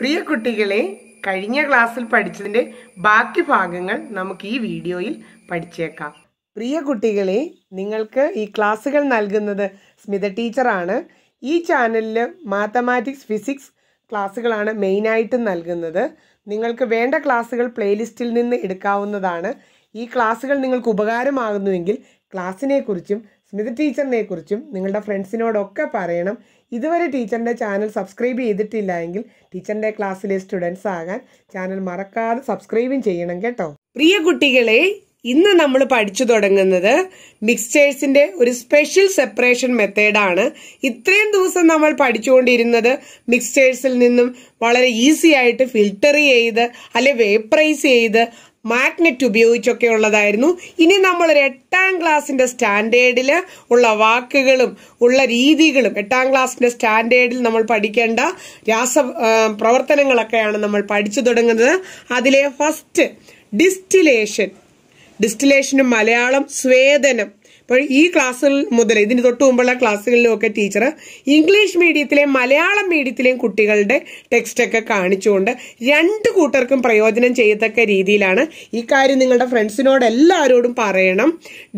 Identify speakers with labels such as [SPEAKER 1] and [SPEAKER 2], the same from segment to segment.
[SPEAKER 1] പ്രിയ കുട്ടികളെ കഴിഞ്ഞ ക്ലാസ്സിൽ പഠിച്ചതിൻ്റെ ബാക്കി ഭാഗങ്ങൾ നമുക്ക് ഈ വീഡിയോയിൽ പഠിച്ചേക്കാം പ്രിയ കുട്ടികളെ നിങ്ങൾക്ക് ഈ ക്ലാസ്സുകൾ നൽകുന്നത് സ്മിത ടീച്ചറാണ് ഈ ചാനലിൽ മാത്തമാറ്റിക്സ് ഫിസിക്സ് ക്ലാസ്സുകളാണ് മെയിനായിട്ട് നൽകുന്നത് നിങ്ങൾക്ക് വേണ്ട ക്ലാസ്സുകൾ പ്ലേലിസ്റ്റിൽ നിന്ന് എടുക്കാവുന്നതാണ് ഈ ക്ലാസ്സുകൾ നിങ്ങൾക്ക് ഉപകാരമാകുന്നുവെങ്കിൽ ക്ലാസ്സിനെക്കുറിച്ചും സ്മിത ടീച്ചറിനെക്കുറിച്ചും നിങ്ങളുടെ ഫ്രണ്ട്സിനോടൊക്കെ പറയണം ഇതുവരെ ടീച്ചറിൻ്റെ ചാനൽ സബ്സ്ക്രൈബ് ചെയ്തിട്ടില്ല എങ്കിൽ ടീച്ചറിൻ്റെ ക്ലാസ്സിലെ സ്റ്റുഡൻസ് ആകാൻ ചാനൽ മറക്കാതെ സബ്സ്ക്രൈബും ചെയ്യണം കേട്ടോ പ്രിയ കുട്ടികളെ ഇന്ന് നമ്മൾ പഠിച്ചു തുടങ്ങുന്നത് മിക്സ്ചേഴ്സിന്റെ ഒരു സ്പെഷ്യൽ സെപ്പറേഷൻ മെത്തേഡാണ് ഇത്രയും ദിവസം നമ്മൾ പഠിച്ചുകൊണ്ടിരുന്നത് മിക്സ്ചേഴ്സിൽ നിന്നും വളരെ ഈസി ആയിട്ട് ഫിൽട്ടർ ചെയ്ത് അല്ലെ വേപ്പറൈസ് ചെയ്ത് മാഗ്നറ്റ് ഉപയോഗിച്ചൊക്കെ ഉള്ളതായിരുന്നു ഇനി നമ്മൾ ഒരു എട്ടാം ക്ലാസ്സിന്റെ സ്റ്റാൻഡേർഡിൽ ഉള്ള വാക്കുകളും ഉള്ള രീതികളും എട്ടാം ക്ലാസ്സിന്റെ സ്റ്റാൻഡേർഡിൽ നമ്മൾ പഠിക്കേണ്ട രാസ പ്രവർത്തനങ്ങളൊക്കെയാണ് നമ്മൾ പഠിച്ചു തുടങ്ങുന്നത് അതിലെ ഫസ്റ്റ് ഡിസ്റ്റിലേഷൻ ഡിസ്റ്റിലേഷനും മലയാളം സ്വേദനം അപ്പോൾ ഈ ക്ലാസ്സുകൾ മുതൽ ഇതിന് തൊട്ട് മുമ്പുള്ള ക്ലാസ്സുകളിലുമൊക്കെ ടീച്ചർ ഇംഗ്ലീഷ് മീഡിയത്തിലെയും മലയാളം മീഡിയത്തിലെയും കുട്ടികളുടെ ടെക്സ്റ്റൊക്കെ കാണിച്ചുകൊണ്ട് രണ്ട് കൂട്ടർക്കും പ്രയോജനം ചെയ്യത്തക്ക രീതിയിലാണ് ഈ കാര്യം നിങ്ങളുടെ ഫ്രണ്ട്സിനോട് എല്ലാവരോടും പറയണം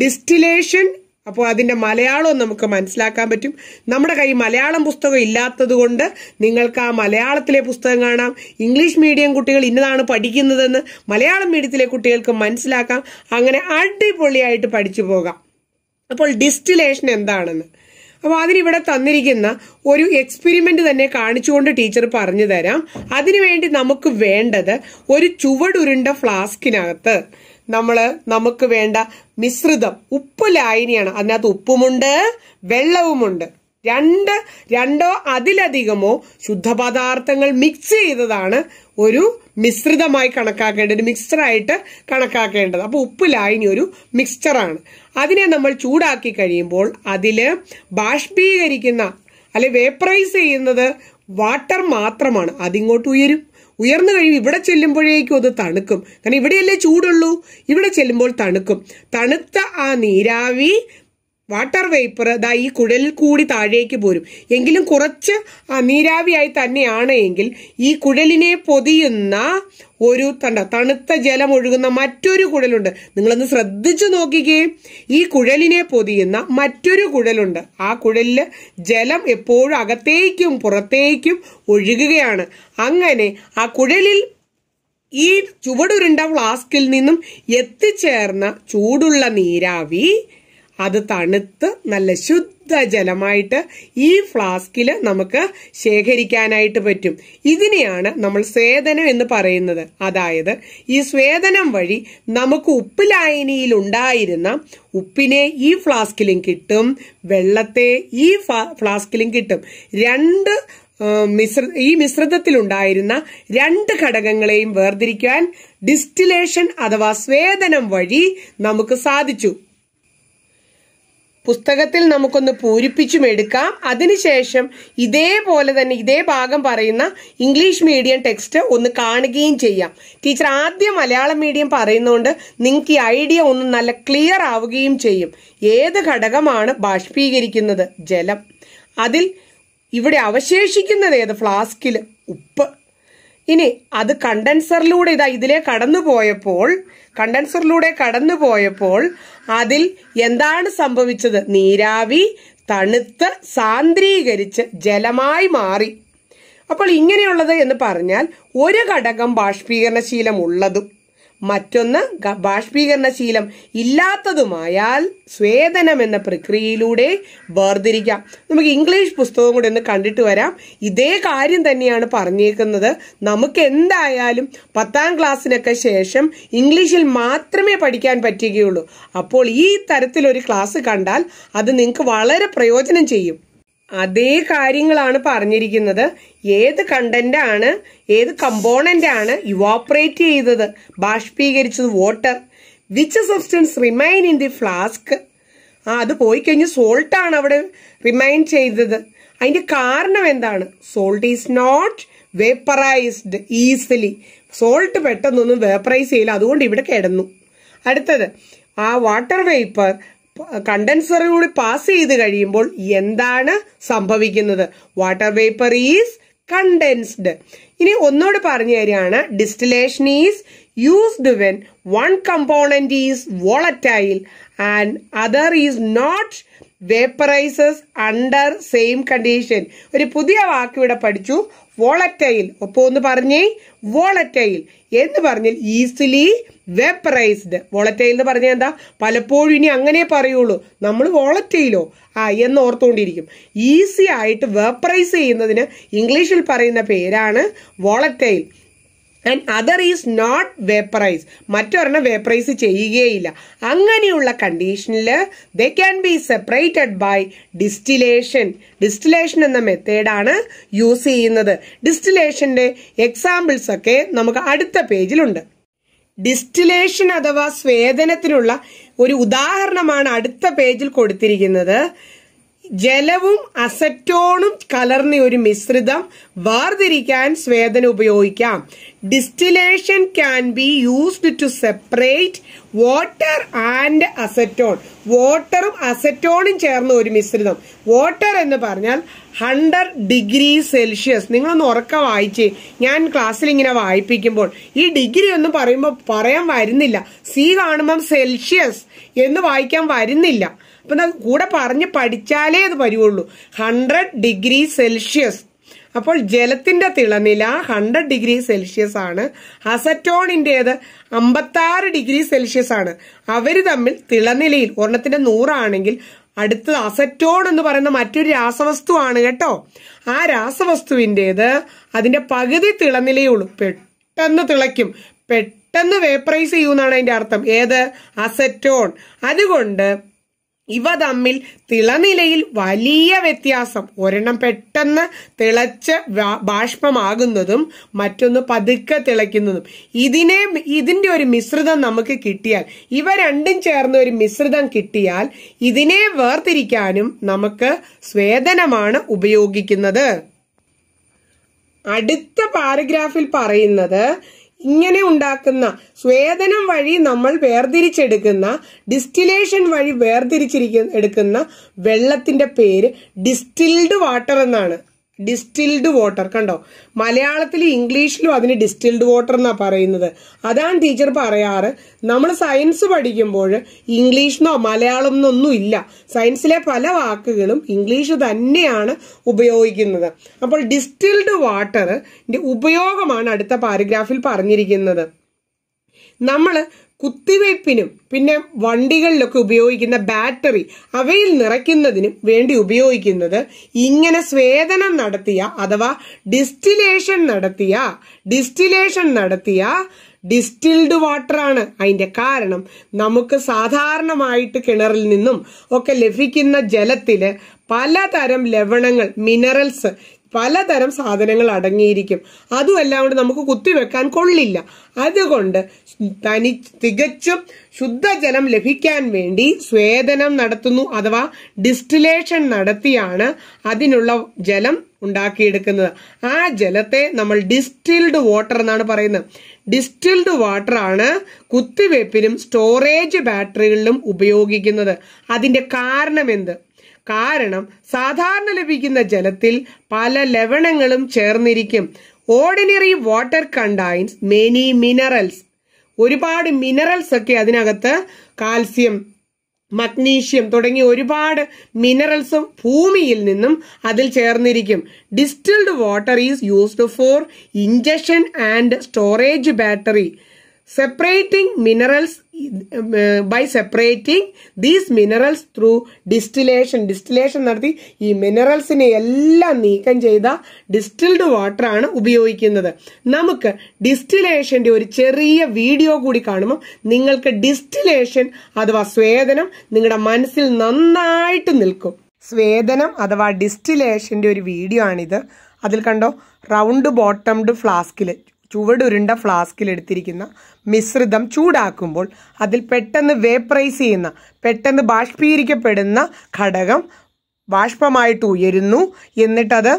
[SPEAKER 1] ഡിസ്റ്റിലേഷൻ അപ്പോൾ അതിൻ്റെ മലയാളവും നമുക്ക് മനസ്സിലാക്കാൻ പറ്റും നമ്മുടെ കൈ മലയാളം പുസ്തകം ഇല്ലാത്തതുകൊണ്ട് നിങ്ങൾക്ക് ആ മലയാളത്തിലെ പുസ്തകം കാണാം ഇംഗ്ലീഷ് മീഡിയം കുട്ടികൾ ഇന്നതാണ് പഠിക്കുന്നതെന്ന് മലയാളം മീഡിയത്തിലെ കുട്ടികൾക്ക് മനസ്സിലാക്കാം അങ്ങനെ അടിപൊളിയായിട്ട് പഠിച്ചു പോകാം അപ്പോൾ ഡിസ്റ്റിലേഷൻ എന്താണെന്ന് അപ്പോൾ അതിനിവിടെ തന്നിരിക്കുന്ന ഒരു എക്സ്പെരിമെൻ്റ് തന്നെ കാണിച്ചുകൊണ്ട് ടീച്ചർ പറഞ്ഞു തരാം അതിനുവേണ്ടി നമുക്ക് വേണ്ടത് ഒരു ചുവടുരുണ്ട ഫ്ലാസ്കിനകത്ത് നമ്മൾ നമുക്ക് വേണ്ട മിശ്രിതം ഉപ്പ് ലായനിയാണ് അതിനകത്ത് ഉപ്പുമുണ്ട് വെള്ളവുമുണ്ട് രണ്ട് രണ്ടോ അതിലധികമോ ശുദ്ധപദാർത്ഥങ്ങൾ മിക്സ് ചെയ്തതാണ് ഒരു മിശ്രിതമായി കണക്കാക്കേണ്ടത് ഒരു മിക്സ്ചറായിട്ട് കണക്കാക്കേണ്ടത് അപ്പോൾ ഉപ്പ് ലായനി ഒരു മിക്സ്ചറാണ് അതിനെ നമ്മൾ ചൂടാക്കി കഴിയുമ്പോൾ അതിൽ ബാഷ്പീകരിക്കുന്ന അല്ലെ വേപ്പറൈസ് ചെയ്യുന്നത് വാട്ടർ മാത്രമാണ് അതിങ്ങോട്ട് ഉയരും ഉയർന്നു കഴിയും ഇവിടെ ചെല്ലുമ്പോഴേക്കും അത് തണുക്കും കാരണം ഇവിടെയല്ലേ ചൂടുള്ളൂ ഇവിടെ ചെല്ലുമ്പോൾ തണുക്കും തണുത്ത ആ നീരാവി വാട്ടർ വേപ്പർ ദാ ഈ കുഴലിൽ കൂടി താഴേക്ക് പോരും എങ്കിലും കുറച്ച് നീരാവിയായി തന്നെയാണ് എങ്കിൽ ഈ കുഴലിനെ പൊതിയുന്ന ഒരു തണ്ട തണുത്ത ജലം ഒഴുകുന്ന മറ്റൊരു കുഴലുണ്ട് നിങ്ങളൊന്ന് ശ്രദ്ധിച്ചു നോക്കിക്കേ ഈ കുഴലിനെ പൊതിയുന്ന മറ്റൊരു കുഴലുണ്ട് ആ കുഴലിൽ ജലം എപ്പോഴും അകത്തേക്കും പുറത്തേക്കും ഒഴുകുകയാണ് അങ്ങനെ ആ കുഴലിൽ ഈ ചുവടുരുണ്ട ഫ്ലാസ്കിൽ നിന്നും എത്തിച്ചേർന്ന ചൂടുള്ള നീരാവി അത് തണുത്ത് നല്ല ശുദ്ധജലമായിട്ട് ഈ ഫ്ലാസ്കിൽ നമുക്ക് ശേഖരിക്കാനായിട്ട് പറ്റും ഇതിനെയാണ് നമ്മൾ സ്വേദനം എന്ന് പറയുന്നത് അതായത് ഈ സ്വേദനം വഴി നമുക്ക് ഉപ്പ് ഉണ്ടായിരുന്ന ഉപ്പിനെ ഈ ഫ്ലാസ്കിലും കിട്ടും വെള്ളത്തെ ഈ ഫ്ലാസ്കിലും കിട്ടും രണ്ട് മിശ്ര ഈ മിശ്രിതത്തിലുണ്ടായിരുന്ന രണ്ട് ഘടകങ്ങളെയും വേർതിരിക്കാൻ ഡിസ്റ്റിലേഷൻ അഥവാ സ്വേദനം വഴി നമുക്ക് സാധിച്ചു പുസ്തകത്തിൽ നമുക്കൊന്ന് പൂരിപ്പിച്ചും എടുക്കാം അതിനുശേഷം ഇതേപോലെ തന്നെ ഇതേ ഭാഗം പറയുന്ന ഇംഗ്ലീഷ് മീഡിയം ടെക്സ്റ്റ് ഒന്ന് കാണുകയും ചെയ്യാം ടീച്ചർ ആദ്യം മലയാളം മീഡിയം പറയുന്നതുകൊണ്ട് നിങ്ങൾക്ക് ഈ ഐഡിയ ഒന്ന് നല്ല ക്ലിയർ ആവുകയും ചെയ്യും ഏത് ഘടകമാണ് ബാഷ്പീകരിക്കുന്നത് ജലം അതിൽ ഇവിടെ അവശേഷിക്കുന്നത് ഏത് ഫ്ലാസ്കിൽ ഉപ്പ് ഇനി അത് കണ്ടൻസറിലൂടെ ഇതാ ഇതിലേ കടന്നു പോയപ്പോൾ കണ്ടൻസറിലൂടെ കടന്നുപോയപ്പോൾ അതിൽ എന്താണ് സംഭവിച്ചത് നീരാവി തണുത്ത് സാന്ദ്രീകരിച്ച് ജലമായി മാറി അപ്പോൾ ഇങ്ങനെയുള്ളത് എന്ന് പറഞ്ഞാൽ ഒരു ഘടകം ബാഷ്പീകരണശീലം ഉള്ളതും മറ്റൊന്ന് ബാഷ്പീകരണശീലം ഇല്ലാത്തതുമായാൽ സ്വേദനം എന്ന പ്രക്രിയയിലൂടെ വേർതിരിക്കാം നമുക്ക് ഇംഗ്ലീഷ് പുസ്തകം കൂടെ ഒന്ന് കണ്ടിട്ട് വരാം ഇതേ കാര്യം തന്നെയാണ് പറഞ്ഞേക്കുന്നത് നമുക്ക് എന്തായാലും പത്താം ക്ലാസ്സിനൊക്കെ ശേഷം ഇംഗ്ലീഷിൽ മാത്രമേ പഠിക്കാൻ പറ്റുകയുള്ളൂ അപ്പോൾ ഈ തരത്തിലൊരു ക്ലാസ് കണ്ടാൽ അത് നിങ്ങൾക്ക് വളരെ പ്രയോജനം ചെയ്യും അതേ കാര്യങ്ങളാണ് പറഞ്ഞിരിക്കുന്നത് ഏത് കണ്ടന്റ് ആണ് ഏത് കമ്പോണന്റ് ആണ് ഇവാപ്പറേറ്റ് ചെയ്തത് ബാഷ്പീകരിച്ചത് water which substance remain in the flask ആ അത് പോയി കഴിഞ്ഞ് സോൾട്ടാണ് അവിടെ റിമൈൻ ചെയ്തത് അതിന്റെ കാരണം എന്താണ് salt is not vaporised easily salt പെട്ടെന്നൊന്നും വേപ്പറൈസ് ചെയ്യില്ല അതുകൊണ്ട് ഇവിടെ കിടന്നു അടുത്തത് ആ വാട്ടർ വേപ്പർ കണ്ടൻസറിലൂടെ പാസ് ചെയ്ത് കഴിയുമ്പോൾ എന്താണ് സംഭവിക്കുന്നത് വാട്ടർ വേപ്പർ ഈസ് കണ്ടൻസ്ഡ് ഇനി ഒന്നോട് പറഞ്ഞു തരികയാണ് distillation is used when one component is volatile and other is not vaporises under same condition ഒരു പുതിയ വാക്കിവിടെ പഠിച്ചു വോളറ്റൈൽ ഒപ്പം ഒന്ന് പറഞ്ഞേ വോളറ്റൈൽ എന്ന് പറഞ്ഞാൽ ഈസിലി വെപ്രൈസ്ഡ് വോളറ്റൈൽ എന്ന് പറഞ്ഞാൽ എന്താ പലപ്പോഴും ഇനി അങ്ങനെ പറയുള്ളൂ നമ്മൾ വോളറ്റൈലോ ആ എന്ന് ഓർത്തുകൊണ്ടിരിക്കും ഈസി ആയിട്ട് വെപ്രൈസ് ചെയ്യുന്നതിന് ഇംഗ്ലീഷിൽ പറയുന്ന പേരാണ് volatile and other is not vaporise മറ്റൊരെണ്ണം വേപ്പറൈസ് ചെയ്യുകയില്ല അങ്ങനെയുള്ള കണ്ടീഷനിൽ they can be separated by distillation distillation എന്ന മെത്തേഡാണ് യൂസ് ചെയ്യുന്നത് ഡിസ്റ്റിലേഷൻ്റെ എക്സാമ്പിൾസ് ഒക്കെ നമുക്ക് അടുത്ത പേജിലുണ്ട് ഡിസ്റ്റിലേഷൻ അഥവാ സ്വേദനത്തിനുള്ള ഒരു ഉദാഹരണമാണ് അടുത്ത പേജിൽ കൊടുത്തിരിക്കുന്നത് ജലവും അസറ്റോണും കലർന്ന ഒരു മിശ്രിതം വാർതിരിക്കാൻ സ്വേദന ഉപയോഗിക്കാം distillation can be used to separate water and acetone വാട്ടറും അസറ്റോണും ചേർന്ന ഒരു മിശ്രിതം വാട്ടർ എന്ന് പറഞ്ഞാൽ ഹൺഡ്രഡ് ഡിഗ്രി സെൽഷ്യസ് നിങ്ങളൊന്ന് ഉറക്കം വായിച്ച് ഞാൻ ക്ലാസ്സിൽ ഇങ്ങനെ വായിപ്പിക്കുമ്പോൾ ഈ ഡിഗ്രി ഒന്നും പറയുമ്പോൾ പറയാൻ വരുന്നില്ല സി കാണുമ്പം സെൽഷ്യസ് എന്ന് വായിക്കാൻ വരുന്നില്ല അപ്പം നമുക്ക് കൂടെ പറഞ്ഞ് പഠിച്ചാലേ അത് വരുവുള്ളൂ ഹൺഡ്രഡ് ഡിഗ്രി സെൽഷ്യസ് അപ്പോൾ ജലത്തിന്റെ തിളനില ഹൺഡ്രഡ് ഡിഗ്രി സെൽഷ്യസ് ആണ് അസറ്റോണിൻ്റേത് അമ്പത്താറ് ഡിഗ്രി സെൽഷ്യസ് ആണ് അവർ തമ്മിൽ തിളനിലയിൽ ഒരെണ്ണത്തിൻ്റെ നൂറാണെങ്കിൽ അടുത്ത് അസറ്റോൺ എന്ന് പറയുന്ന മറ്റൊരു രാസവസ്തുവാണ് കേട്ടോ ആ രാസവസ്തുവിൻ്റേത് അതിൻ്റെ പകുതി തിളനിലയുള്ളൂ പെട്ടെന്ന് തിളയ്ക്കും പെട്ടെന്ന് വേപ്പറൈസ് ചെയ്യുമെന്നാണ് അതിന്റെ അർത്ഥം ഏത് അസറ്റോൺ അതുകൊണ്ട് ഇവ തമ്മിൽ തിളനിലയിൽ വലിയ വ്യത്യാസം ഒരെണ്ണം പെട്ടെന്ന് തിളച്ച് ബാഷ്പമാകുന്നതും മറ്റൊന്ന് പതുക്കെ തിളയ്ക്കുന്നതും ഇതിനെ ഇതിൻ്റെ ഒരു മിശ്രിതം നമുക്ക് കിട്ടിയാൽ ഇവ രണ്ടും ചേർന്ന് ഒരു മിശ്രിതം കിട്ടിയാൽ ഇതിനെ വേർതിരിക്കാനും നമുക്ക് സ്വേദനമാണ് ഉപയോഗിക്കുന്നത് അടുത്ത പാരഗ്രാഫിൽ പറയുന്നത് ഇങ്ങനെ ഉണ്ടാക്കുന്ന സ്വേദനം വഴി നമ്മൾ വേർതിരിച്ചെടുക്കുന്ന ഡിസ്റ്റിലേഷൻ വഴി വേർതിരിച്ചിരിക്കുന്ന എടുക്കുന്ന വെള്ളത്തിന്റെ പേര് ഡിസ്റ്റിൽഡ് വാട്ടർ എന്നാണ് ഡിസ്റ്റിൽഡ് വാട്ടർ കണ്ടോ മലയാളത്തിൽ ഇംഗ്ലീഷിലും അതിന് ഡിസ്റ്റിൽഡ് വാട്ടർ എന്നാ പറയുന്നത് അതാണ് ടീച്ചർ പറയാറ് നമ്മൾ സയൻസ് പഠിക്കുമ്പോൾ ഇംഗ്ലീഷെന്നോ മലയാളം എന്നൊന്നും ഇല്ല സയൻസിലെ പല വാക്കുകളും ഇംഗ്ലീഷ് തന്നെയാണ് ഉപയോഗിക്കുന്നത് അപ്പോൾ ഡിസ്റ്റിൽഡ് വാട്ടർ ഉപയോഗമാണ് അടുത്ത പാരഗ്രാഫിൽ പറഞ്ഞിരിക്കുന്നത് നമ്മൾ കുത്തിവയ്പ്പിനും പിന്നെ വണ്ടികളിലൊക്കെ ഉപയോഗിക്കുന്ന ബാറ്ററി അവയിൽ നിറയ്ക്കുന്നതിനും വേണ്ടി ഉപയോഗിക്കുന്നത് ഇങ്ങനെ സ്വേദനം നടത്തിയ അഥവാ ഡിസ്റ്റിലേഷൻ നടത്തിയ ഡിസ്റ്റിലേഷൻ നടത്തിയ ഡിസ്റ്റിൽഡ് വാട്ടർ ആണ് അതിന്റെ കാരണം നമുക്ക് സാധാരണമായിട്ട് കിണറിൽ നിന്നും ഒക്കെ ലഭിക്കുന്ന ജലത്തില് പലതരം ലവണങ്ങൾ മിനറൽസ് പലതരം സാധനങ്ങൾ അടങ്ങിയിരിക്കും അതുമെല്ലാം കൊണ്ട് നമുക്ക് കുത്തിവെക്കാൻ കൊള്ളില്ല അതുകൊണ്ട് തനി തികച്ചും ശുദ്ധജലം ലഭിക്കാൻ വേണ്ടി സ്വേദനം നടത്തുന്നു അഥവാ ഡിസ്റ്റിലേഷൻ നടത്തിയാണ് അതിനുള്ള ജലം ഉണ്ടാക്കിയെടുക്കുന്നത് ആ ജലത്തെ നമ്മൾ ഡിസ്റ്റിൽഡ് വാട്ടർ എന്നാണ് പറയുന്നത് ഡിസ്റ്റിൽഡ് വാട്ടർ ആണ് കുത്തിവെപ്പിലും സ്റ്റോറേജ് ബാറ്ററികളിലും ഉപയോഗിക്കുന്നത് അതിന്റെ കാരണം എന്ത് കാരണം സാധാരണ ലഭിക്കുന്ന ജലത്തിൽ പല ലവണങ്ങളും ചേർന്നിരിക്കും ordinary water contains many minerals ഒരുപാട് മിനറൽസ് ഒക്കെ അതിനകത്ത് കാൽസ്യം മഗ്നീഷ്യം തുടങ്ങി ഒരുപാട് മിനറൽസും ഭൂമിയിൽ നിന്നും അതിൽ ചേർന്നിരിക്കും distilled water is used for injection and storage battery separating minerals by separating these minerals through distillation distillation നടത്തി ഈ മിനറൽസിനെ എല്ലാം നീക്കം ചെയ്ത ഡിസ്റ്റിൽഡ് വാട്ടർ ആണ് ഉപയോഗിക്കുന്നത് നമുക്ക് ഡിസ്റ്റിലേഷന്റെ ഒരു ചെറിയ വീഡിയോ കൂടി കാണുമ്പോൾ നിങ്ങൾക്ക് ഡിസ്റ്റിലേഷൻ അഥവാ സ്വേദനം നിങ്ങളുടെ മനസ്സിൽ നന്നായിട്ട് നിൽക്കും സ്വേദനം അഥവാ ഡിസ്റ്റിലേഷന്റെ ഒരു വീഡിയോ ആണിത് അതിൽ കണ്ടോ റൗണ്ട് ബോട്ടംഡ് ഫ്ലാസ്കിൽ ചുവടുരുണ്ട എടുത്തിരിക്കുന്ന മിശ്രിതം ചൂടാക്കുമ്പോൾ അതിൽ പെട്ടെന്ന് വേപ്രൈസ് ചെയ്യുന്ന പെട്ടെന്ന് ബാഷ്പീകരിക്കപ്പെടുന്ന ഘടകം ബാഷ്പമായിട്ട് ഉയരുന്നു എന്നിട്ടത്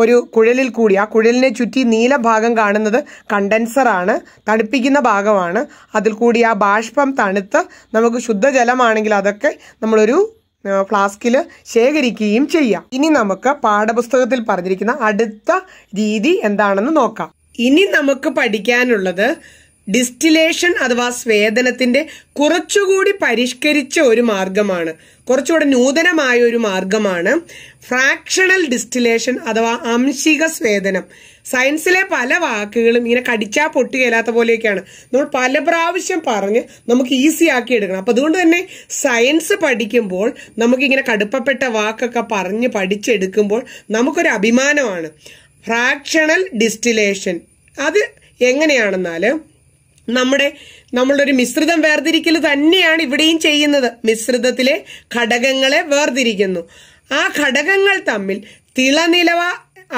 [SPEAKER 1] ഒരു കുഴലിൽ കൂടി ആ കുഴലിനെ ചുറ്റി നീല ഭാഗം കാണുന്നത് കണ്ടൻസറാണ് തണുപ്പിക്കുന്ന ഭാഗമാണ് അതിൽ കൂടി ആ ബാഷ്പം തണുത്ത് നമുക്ക് ശുദ്ധജലമാണെങ്കിൽ അതൊക്കെ നമ്മളൊരു ഫ്ലാസ്കിൽ ശേഖരിക്കുകയും ചെയ്യാം ഇനി നമുക്ക് പാഠപുസ്തകത്തിൽ പറഞ്ഞിരിക്കുന്ന അടുത്ത രീതി എന്താണെന്ന് നോക്കാം ഇനി നമുക്ക് പഠിക്കാനുള്ളത് ഡിസ്റ്റിലേഷൻ അഥവാ സ്വേദനത്തിന്റെ കുറച്ചുകൂടി പരിഷ്കരിച്ച ഒരു മാർഗമാണ് കുറച്ചുകൂടെ നൂതനമായ ഒരു മാർഗമാണ് ഫ്രാക്ഷണൽ ഡിസ്റ്റിലേഷൻ അഥവാ അംശിക സ്വേദനം സയൻസിലെ പല വാക്കുകളും ഇങ്ങനെ കടിച്ചാൽ പൊട്ടുകയില്ലാത്ത പോലെയൊക്കെയാണ് നമ്മൾ പല പ്രാവശ്യം പറഞ്ഞ് നമുക്ക് ഈസി ആക്കി എടുക്കണം അപ്പം അതുകൊണ്ട് തന്നെ സയൻസ് പഠിക്കുമ്പോൾ നമുക്കിങ്ങനെ കടുപ്പപ്പെട്ട വാക്കൊക്കെ പറഞ്ഞ് പഠിച്ചെടുക്കുമ്പോൾ നമുക്കൊരു അഭിമാനമാണ് ഫ്രാക്ഷണൽ ഡിസ്റ്റിലേഷൻ അത് എങ്ങനെയാണെന്നാൽ നമ്മുടെ നമ്മളുടെ ഒരു മിശ്രിതം വേർതിരിക്കൽ തന്നെയാണ് ഇവിടെയും ചെയ്യുന്നത് മിശ്രിതത്തിലെ ഘടകങ്ങളെ വേർതിരിക്കുന്നു ആ ഘടകങ്ങൾ തമ്മിൽ തിളനിലവ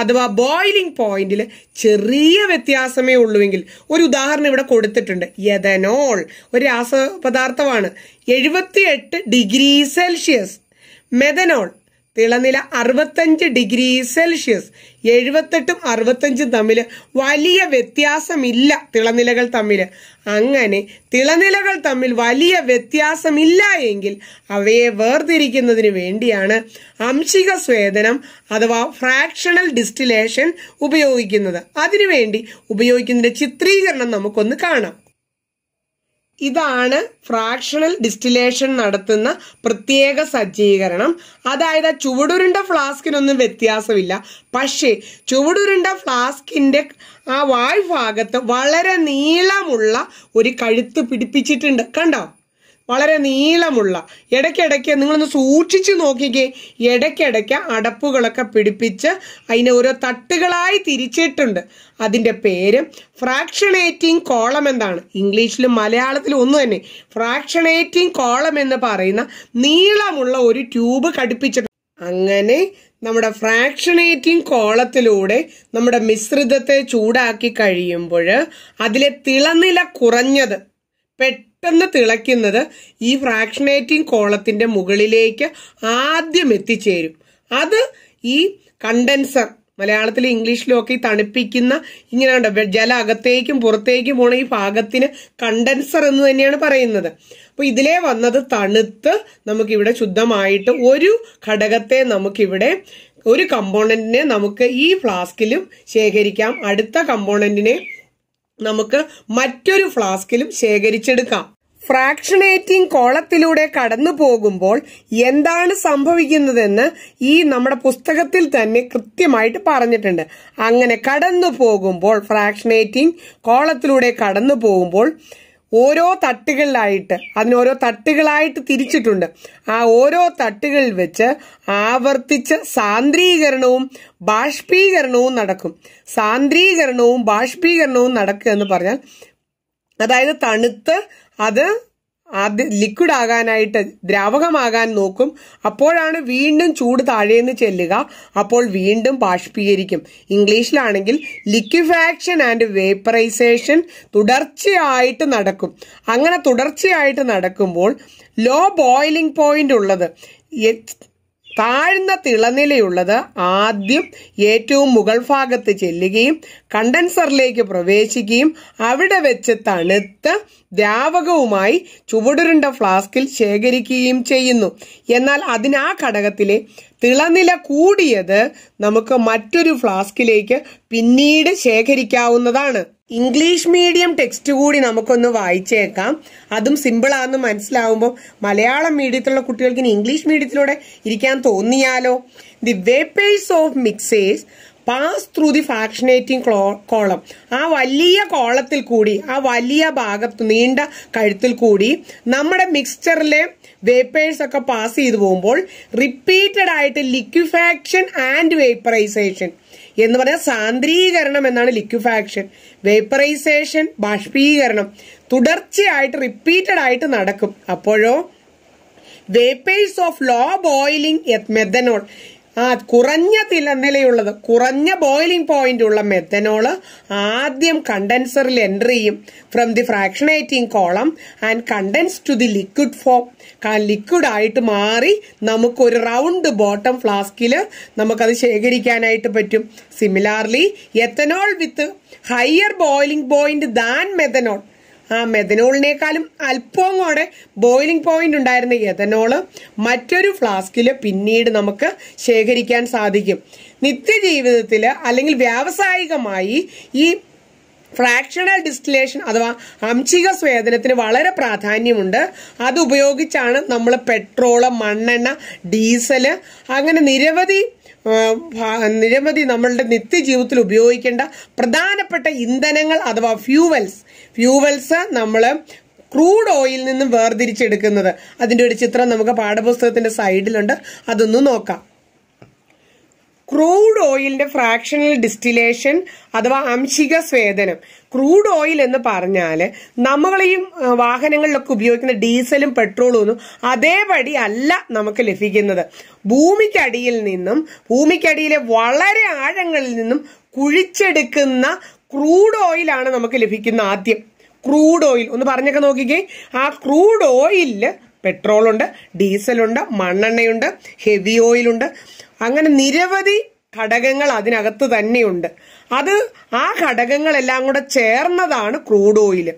[SPEAKER 1] അഥവാ ബോയിലിംഗ് പോയിന്റിൽ ചെറിയ വ്യത്യാസമേ ഉള്ളൂവെങ്കിൽ ഒരു ഉദാഹരണം ഇവിടെ കൊടുത്തിട്ടുണ്ട് യഥനോൾ ഒരു രാസപദാർത്ഥമാണ് എഴുപത്തിയെട്ട് ഡിഗ്രി സെൽഷ്യസ് മെഥനോൾ തിളനില അറുപത്തഞ്ച് ഡിഗ്രി സെൽഷ്യസ് എഴുപത്തെട്ടും അറുപത്തഞ്ചും തമ്മിൽ വലിയ വ്യത്യാസമില്ല തിളനിലകൾ തമ്മിൽ അങ്ങനെ തിളനിലകൾ തമ്മിൽ വലിയ വ്യത്യാസമില്ല എങ്കിൽ അവയെ വേർതിരിക്കുന്നതിന് വേണ്ടിയാണ് അംശിക സ്വേദനം അഥവാ ഫ്രാക്ഷണൽ ഡിസ്റ്റിലേഷൻ ഉപയോഗിക്കുന്നത് അതിനുവേണ്ടി ഉപയോഗിക്കുന്നതിന്റെ ചിത്രീകരണം നമുക്കൊന്ന് കാണാം ഇതാണ് ഫ്രാക്ഷണൽ ഡിസ്റ്റിലേഷൻ നടത്തുന്ന പ്രത്യേക സജ്ജീകരണം അതായത് ആ ചുവടുരുണ്ട ഫ്ലാസ്കിനൊന്നും വ്യത്യാസമില്ല പക്ഷേ ചുവടുരുണ്ട ഫ്ലാസ്കിൻ്റെ ആ വായ്ഭാഗത്ത് വളരെ നീളമുള്ള ഒരു കഴുത്ത് പിടിപ്പിച്ചിട്ടുണ്ട് കണ്ടോ വളരെ നീളമുള്ള ഇടയ്ക്കിടയ്ക്ക് നിങ്ങളൊന്ന് സൂക്ഷിച്ച് നോക്കിക്കേ ഇടയ്ക്കിടയ്ക്ക് അടപ്പുകളൊക്കെ പിടിപ്പിച്ച് അതിനെ ഓരോ തട്ടുകളായി തിരിച്ചിട്ടുണ്ട് അതിൻ്റെ പേര് ഫ്രാക്ഷണേറ്റിംഗ് കോളം എന്താണ് ഇംഗ്ലീഷിലും മലയാളത്തിലും ഒന്ന് തന്നെ ഫ്രാക്ഷണേറ്റിംഗ് കോളം എന്ന് പറയുന്ന നീളമുള്ള ഒരു ട്യൂബ് ഘടിപ്പിച്ചിട്ടുണ്ട് അങ്ങനെ നമ്മുടെ ഫ്രാക്ഷണേറ്റിംഗ് കോളത്തിലൂടെ നമ്മുടെ മിശ്രിതത്തെ ചൂടാക്കി കഴിയുമ്പോൾ അതിലെ തിളനില കുറഞ്ഞത് പെട്ടെന്ന് പെട്ടെന്ന് തിളയ്ക്കുന്നത് ഈ ഫ്രാക്ഷനേറ്റിംഗ് കോളത്തിന്റെ മുകളിലേക്ക് ആദ്യം എത്തിച്ചേരും അത് ഈ കണ്ടൻസർ മലയാളത്തിൽ ഇംഗ്ലീഷിലൊക്കെ ഈ തണുപ്പിക്കുന്ന ഇങ്ങനെ ഉണ്ട് ജല അകത്തേക്കും പുറത്തേക്കും പോണ ഈ ഭാഗത്തിന് കണ്ടൻസർ എന്ന് തന്നെയാണ് പറയുന്നത് അപ്പോൾ ഇതിലെ വന്നത് തണുത്ത് നമുക്കിവിടെ ശുദ്ധമായിട്ട് ഒരു ഘടകത്തെ നമുക്കിവിടെ ഒരു കമ്പോണന്റിനെ നമുക്ക് ഈ ഫ്ലാസ്കിലും ശേഖരിക്കാം അടുത്ത കമ്പോണന്റിനെ നമുക്ക് മറ്റൊരു ഫ്ലാസ്കിലും ശേഖരിച്ചെടുക്കാം ഫ്രാക്ഷനേറ്റിംഗ് കോളത്തിലൂടെ കടന്നു പോകുമ്പോൾ എന്താണ് സംഭവിക്കുന്നതെന്ന് ഈ നമ്മുടെ പുസ്തകത്തിൽ തന്നെ കൃത്യമായിട്ട് പറഞ്ഞിട്ടുണ്ട് അങ്ങനെ കടന്നു പോകുമ്പോൾ ഫ്രാക്ഷനേറ്റിംഗ് കോളത്തിലൂടെ കടന്നു പോകുമ്പോൾ ഓരോ തട്ടുകളിലായിട്ട് അതിന് ഓരോ തട്ടുകളായിട്ട് തിരിച്ചിട്ടുണ്ട് ആ ഓരോ തട്ടുകളിൽ വെച്ച് ആവർത്തിച്ച് സാന്ദ്രീകരണവും ബാഷ്പീകരണവും നടക്കും സാന്ദ്രീകരണവും ബാഷ്പീകരണവും നടക്കുക എന്ന് പറഞ്ഞാൽ അതായത് തണുത്ത് അത് ആദ്യ ലിക്വിഡ് ആകാനായിട്ട് ദ്രാവകമാകാൻ നോക്കും അപ്പോഴാണ് വീണ്ടും ചൂട് താഴേന്ന് ചെല്ലുക അപ്പോൾ വീണ്ടും ബാഷ്പീകരിക്കും ഇംഗ്ലീഷിലാണെങ്കിൽ ലിക്വിഫാക്ഷൻ ആൻഡ് വേപ്പറൈസേഷൻ തുടർച്ചയായിട്ട് നടക്കും അങ്ങനെ തുടർച്ചയായിട്ട് നടക്കുമ്പോൾ ലോ ബോയിലിംഗ് പോയിന്റ് ഉള്ളത് താഴ്ന്ന തിളനിലയുള്ളത് ആദ്യം ഏറ്റവും മുകൾ ഭാഗത്ത് ചെല്ലുകയും കണ്ടൻസറിലേക്ക് പ്രവേശിക്കുകയും അവിടെ വെച്ച് തണുത്ത് ദ്രാവകവുമായി ചുവടുരുണ്ട ഫ്ലാസ്കിൽ ശേഖരിക്കുകയും ചെയ്യുന്നു എന്നാൽ അതിനാ ഘടകത്തിലെ തിളനില കൂടിയത് നമുക്ക് മറ്റൊരു ഫ്ലാസ്കിലേക്ക് പിന്നീട് ശേഖരിക്കാവുന്നതാണ് ഇംഗ്ലീഷ് മീഡിയം ടെക്സ്റ്റ് കൂടി നമുക്കൊന്ന് വായിച്ചേക്കാം അതും സിമ്പിളാന്ന് മനസ്സിലാവുമ്പോൾ മലയാളം മീഡിയത്തിലുള്ള കുട്ടികൾക്ക് ഇനി ഇംഗ്ലീഷ് മീഡിയത്തിലൂടെ ഇരിക്കാൻ തോന്നിയാലോ the vapours of mixtures pass through the fractionating column ആ വലിയ കോളത്തിൽ കൂടി ആ വലിയ ഭാഗത്ത് നീണ്ട കഴുത്തിൽ കൂടി നമ്മുടെ മിക്സ്ചറിലെ വേപ്പേഴ്സ് ഒക്കെ പാസ് ചെയ്തു പോകുമ്പോൾ റിപ്പീറ്റഡ് ആയിട്ട് ലിക്വിഫാക്ഷൻ ആൻഡ് വേപ്പറൈസേഷൻ എന്ന് പറഞ്ഞാൽ സാന്ദ്രീകരണം എന്നാണ് ലിക്വിഫാക്ഷൻ വേപ്പറൈസേഷൻ ബാഷ്പീകരണം തുടർച്ചയായിട്ട് റിപ്പീറ്റഡ് ആയിട്ട് നടക്കും അപ്പോഴോ vapours of low boiling methanol ആ കുറഞ്ഞ തിലനിലയുള്ളത് കുറഞ്ഞ ബോയിലിംഗ് പോയിന്റ് ഉള്ള മെത്തനോള് ആദ്യം കണ്ടൻസറിൽ എൻ്റർ ചെയ്യും from the fractionating column and condense to the liquid form liquid ആയിട്ട് മാറി നമുക്കൊരു റൗണ്ട് ബോട്ടം ഫ്ലാസ്കിൽ നമുക്കത് ശേഖരിക്കാനായിട്ട് പറ്റും similarly ethanol with higher boiling point than methanol ആ മെഥനോളിനേക്കാളും അല്പവും കൂടെ ബോയിലിംഗ് പോയിന്റ് ഉണ്ടായിരുന്ന എഥനോള് മറ്റൊരു ഫ്ലാസ്കിൽ പിന്നീട് നമുക്ക് ശേഖരിക്കാൻ സാധിക്കും നിത്യജീവിതത്തിൽ അല്ലെങ്കിൽ വ്യാവസായികമായി ഈ ഫ്രാക്ഷണൽ ഡിസ്റ്റിലേഷൻ അഥവാ അംശിക സ്വേദനത്തിന് വളരെ പ്രാധാന്യമുണ്ട് അത് ഉപയോഗിച്ചാണ് നമ്മൾ പെട്രോള് മണ്ണെണ്ണ ഡീസല് അങ്ങനെ നിരവധി നിരവധി നമ്മളുടെ നിത്യജീവിതത്തിൽ ഉപയോഗിക്കേണ്ട പ്രധാനപ്പെട്ട ഇന്ധനങ്ങൾ അഥവാ ഫ്യൂവൽസ് ഫ്യൂവൽസ് നമ്മൾ ക്രൂഡ് ഓയിൽ നിന്നും വേർതിരിച്ചെടുക്കുന്നത് അതിൻ്റെ ഒരു ചിത്രം നമുക്ക് പാഠപുസ്തകത്തിൻ്റെ സൈഡിലുണ്ട് അതൊന്ന് നോക്കാം ക്രൂഡ് ഓയിലിന്റെ ഫ്രാക്ഷണൽ ഡിസ്റ്റിലേഷൻ അഥവാ ആംശിക സ്വേദനം ക്രൂഡ് ഓയിൽ എന്ന് പറഞ്ഞാൽ നമ്മളെയും വാഹനങ്ങളിലൊക്കെ ഉപയോഗിക്കുന്ന ഡീസലും പെട്രോളും ഒന്നും അതേപടി അല്ല നമുക്ക് ലഭിക്കുന്നത് ഭൂമിക്കടിയിൽ നിന്നും ഭൂമിക്കടിയിലെ വളരെ ആഴങ്ങളിൽ നിന്നും കുഴിച്ചെടുക്കുന്ന ക്രൂഡ് ഓയിലാണ് നമുക്ക് ലഭിക്കുന്ന ആദ്യം ക്രൂഡ് ഓയിൽ ഒന്ന് പറഞ്ഞൊക്കെ നോക്കിക്കേ ആ ക്രൂഡ് ഓയിലിൽ പെട്രോളുണ്ട് ഡീസലുണ്ട് മണ്ണെണ്ണയുണ്ട് ഹെവി ഓയിലുണ്ട് അങ്ങനെ നിരവധി ഘടകങ്ങൾ അതിനകത്ത് തന്നെയുണ്ട് അത് ആ ഘടകങ്ങളെല്ലാം കൂടെ ചേർന്നതാണ് ക്രൂഡ് ഓയിൽ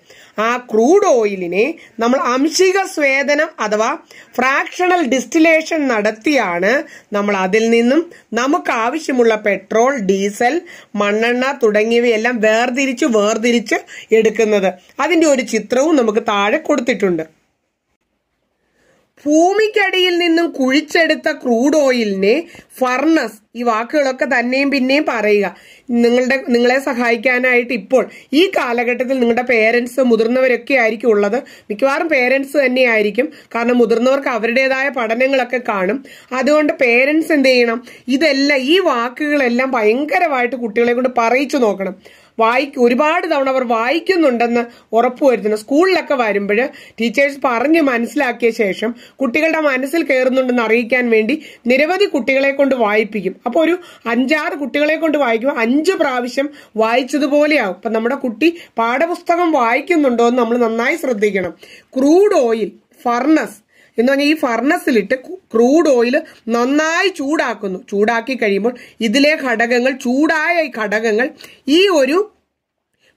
[SPEAKER 1] ആ ക്രൂഡ് ഓയിലിനെ നമ്മൾ അംശിക സ്വേദനം അഥവാ ഫ്രാക്ഷണൽ ഡിസ്റ്റിലേഷൻ നടത്തിയാണ് നമ്മൾ അതിൽ നിന്നും നമുക്ക് ആവശ്യമുള്ള പെട്രോൾ ഡീസൽ മണ്ണെണ്ണ തുടങ്ങിയവയെല്ലാം വേർതിരിച്ച് വേർതിരിച്ച് എടുക്കുന്നത് അതിൻ്റെ ഒരു ചിത്രവും നമുക്ക് താഴെ കൊടുത്തിട്ടുണ്ട് ഭൂമിക്കടിയിൽ നിന്നും കുഴിച്ചെടുത്ത ക്രൂഡ് ഓയിലിനെ ഫർണസ് ഈ വാക്കുകളൊക്കെ തന്നെയും പിന്നെയും പറയുക നിങ്ങളുടെ നിങ്ങളെ സഹായിക്കാനായിട്ട് ഇപ്പോൾ ഈ കാലഘട്ടത്തിൽ നിങ്ങളുടെ പേരൻസ് മുതിർന്നവരൊക്കെ ആയിരിക്കും ഉള്ളത് മിക്കവാറും പേരൻസ് തന്നെയായിരിക്കും കാരണം മുതിർന്നവർക്ക് അവരുടേതായ പഠനങ്ങളൊക്കെ കാണും അതുകൊണ്ട് പേരൻസ് എന്ത് ചെയ്യണം ഇതെല്ലാം ഈ വാക്കുകളെല്ലാം ഭയങ്കരമായിട്ട് കുട്ടികളെ കൊണ്ട് പറയിച്ചു നോക്കണം വായിക്കും ഒരുപാട് തവണ അവർ വായിക്കുന്നുണ്ടെന്ന് ഉറപ്പുവരുത്തുന്നു സ്കൂളിലൊക്കെ വരുമ്പോൾ ടീച്ചേഴ്സ് പറഞ്ഞ് മനസ്സിലാക്കിയ ശേഷം കുട്ടികളുടെ മനസ്സിൽ കയറുന്നുണ്ടെന്ന് അറിയിക്കാൻ വേണ്ടി നിരവധി കുട്ടികളെ കൊണ്ട് വായിപ്പിക്കും അപ്പോൾ ഒരു അഞ്ചാറ് കുട്ടികളെ കൊണ്ട് വായിക്കുമ്പോൾ അഞ്ച് പ്രാവശ്യം വായിച്ചതുപോലെയാവും അപ്പം നമ്മുടെ കുട്ടി പാഠപുസ്തകം വായിക്കുന്നുണ്ടോ എന്ന് നമ്മൾ നന്നായി ശ്രദ്ധിക്കണം ക്രൂഡ് ഓയിൽ ഫർണസ് എന്ന് പറഞ്ഞാൽ ഈ ഫർണസിലിട്ട് ക്രൂഡ് ഓയിൽ നന്നായി ചൂടാക്കുന്നു ചൂടാക്കി കഴിയുമ്പോൾ ഇതിലെ ഘടകങ്ങൾ ചൂടായ ഘടകങ്ങൾ ഈ ഒരു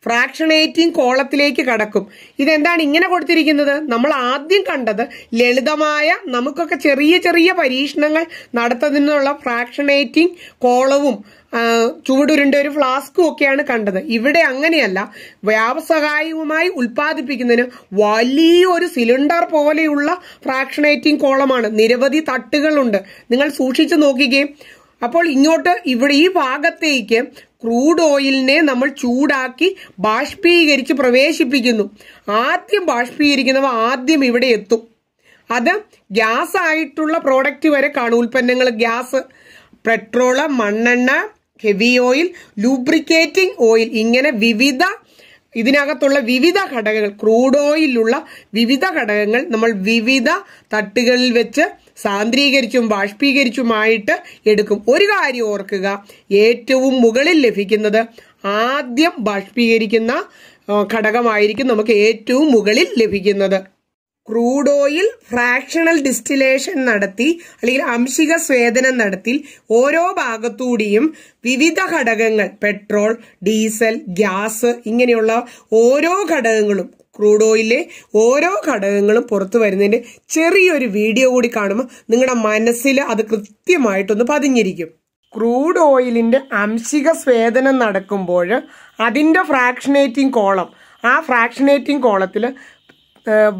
[SPEAKER 1] ഫ്രാക്ഷണേറ്റിംഗ് കോളത്തിലേക്ക് കടക്കും ഇതെന്താണ് ഇങ്ങനെ കൊടുത്തിരിക്കുന്നത് നമ്മൾ ആദ്യം കണ്ടത് ലളിതമായ നമുക്കൊക്കെ ചെറിയ ചെറിയ പരീക്ഷണങ്ങൾ നടത്തുന്നതിനുള്ള ഫ്രാക്ഷണേറ്റിംഗ് കോളവും ചുവടുരുണ്ട ഒരു ഫ്ലാസ്കും ഒക്കെയാണ് കണ്ടത് ഇവിടെ അങ്ങനെയല്ല വ്യാവസായികമായി ഉൽപ്പാദിപ്പിക്കുന്നതിന് വലിയൊരു സിലിണ്ടർ പോലെയുള്ള ഫ്രാക്ഷണേറ്റിംഗ് കോളമാണ് നിരവധി തട്ടുകളുണ്ട് നിങ്ങൾ സൂക്ഷിച്ചു നോക്കുകയും അപ്പോൾ ഇങ്ങോട്ട് ഇവിടെ ഈ ഭാഗത്തേക്ക് ക്രൂഡ് ഓയിലിനെ നമ്മൾ ചൂടാക്കി ബാഷ്പീകരിച്ച് പ്രവേശിപ്പിക്കുന്നു ആദ്യം ബാഷ്പീകരിക്കുന്നവ ആദ്യം ഇവിടെ എത്തും അത് ഗ്യാസ് ആയിട്ടുള്ള പ്രോഡക്റ്റ് വരെ കാണും ഉൽപ്പന്നങ്ങൾ ഗ്യാസ് പെട്രോള് മണ്ണെണ്ണ ഹെവി ഓയിൽ ലൂബ്രിക്കേറ്റിംഗ് ഓയിൽ ഇങ്ങനെ വിവിധ ഇതിനകത്തുള്ള വിവിധ ഘടകങ്ങൾ ക്രൂഡ് ഓയിലുള്ള വിവിധ ഘടകങ്ങൾ നമ്മൾ വിവിധ തട്ടുകളിൽ വെച്ച് സാന്ദ്രീകരിച്ചും ബാഷ്പീകരിച്ചുമായിട്ട് എടുക്കും ഒരു കാര്യം ഓർക്കുക ഏറ്റവും മുകളിൽ ലഭിക്കുന്നത് ആദ്യം ബാഷ്പീകരിക്കുന്ന ഘടകമായിരിക്കും നമുക്ക് ഏറ്റവും മുകളിൽ ലഭിക്കുന്നത് ക്രൂഡ് ഓയിൽ ഫ്രാക്ഷണൽ ഡിസ്റ്റിലേഷൻ നടത്തി അല്ലെങ്കിൽ അംശിക സ്വേദനം നടത്തി ഓരോ ഭാഗത്തൂടിയും വിവിധ ഘടകങ്ങൾ പെട്രോൾ ഡീസൽ ഗ്യാസ് ഇങ്ങനെയുള്ള ഓരോ ഘടകങ്ങളും ക്രൂഡ് ഓയിലിലെ ഓരോ ഘടകങ്ങളും പുറത്തു വരുന്നതിൻ്റെ ചെറിയൊരു വീഡിയോ കൂടി കാണുമ്പോൾ നിങ്ങളുടെ മനസ്സിൽ അത് കൃത്യമായിട്ടൊന്ന് പതിഞ്ഞിരിക്കും ക്രൂഡ് ഓയിലിൻ്റെ അംശിക സ്വേദനം നടക്കുമ്പോൾ അതിൻ്റെ ഫ്രാക്ഷനേറ്റിംഗ് കോളം ആ ഫ്രാക്ഷനേറ്റിംഗ് കോളത്തിൽ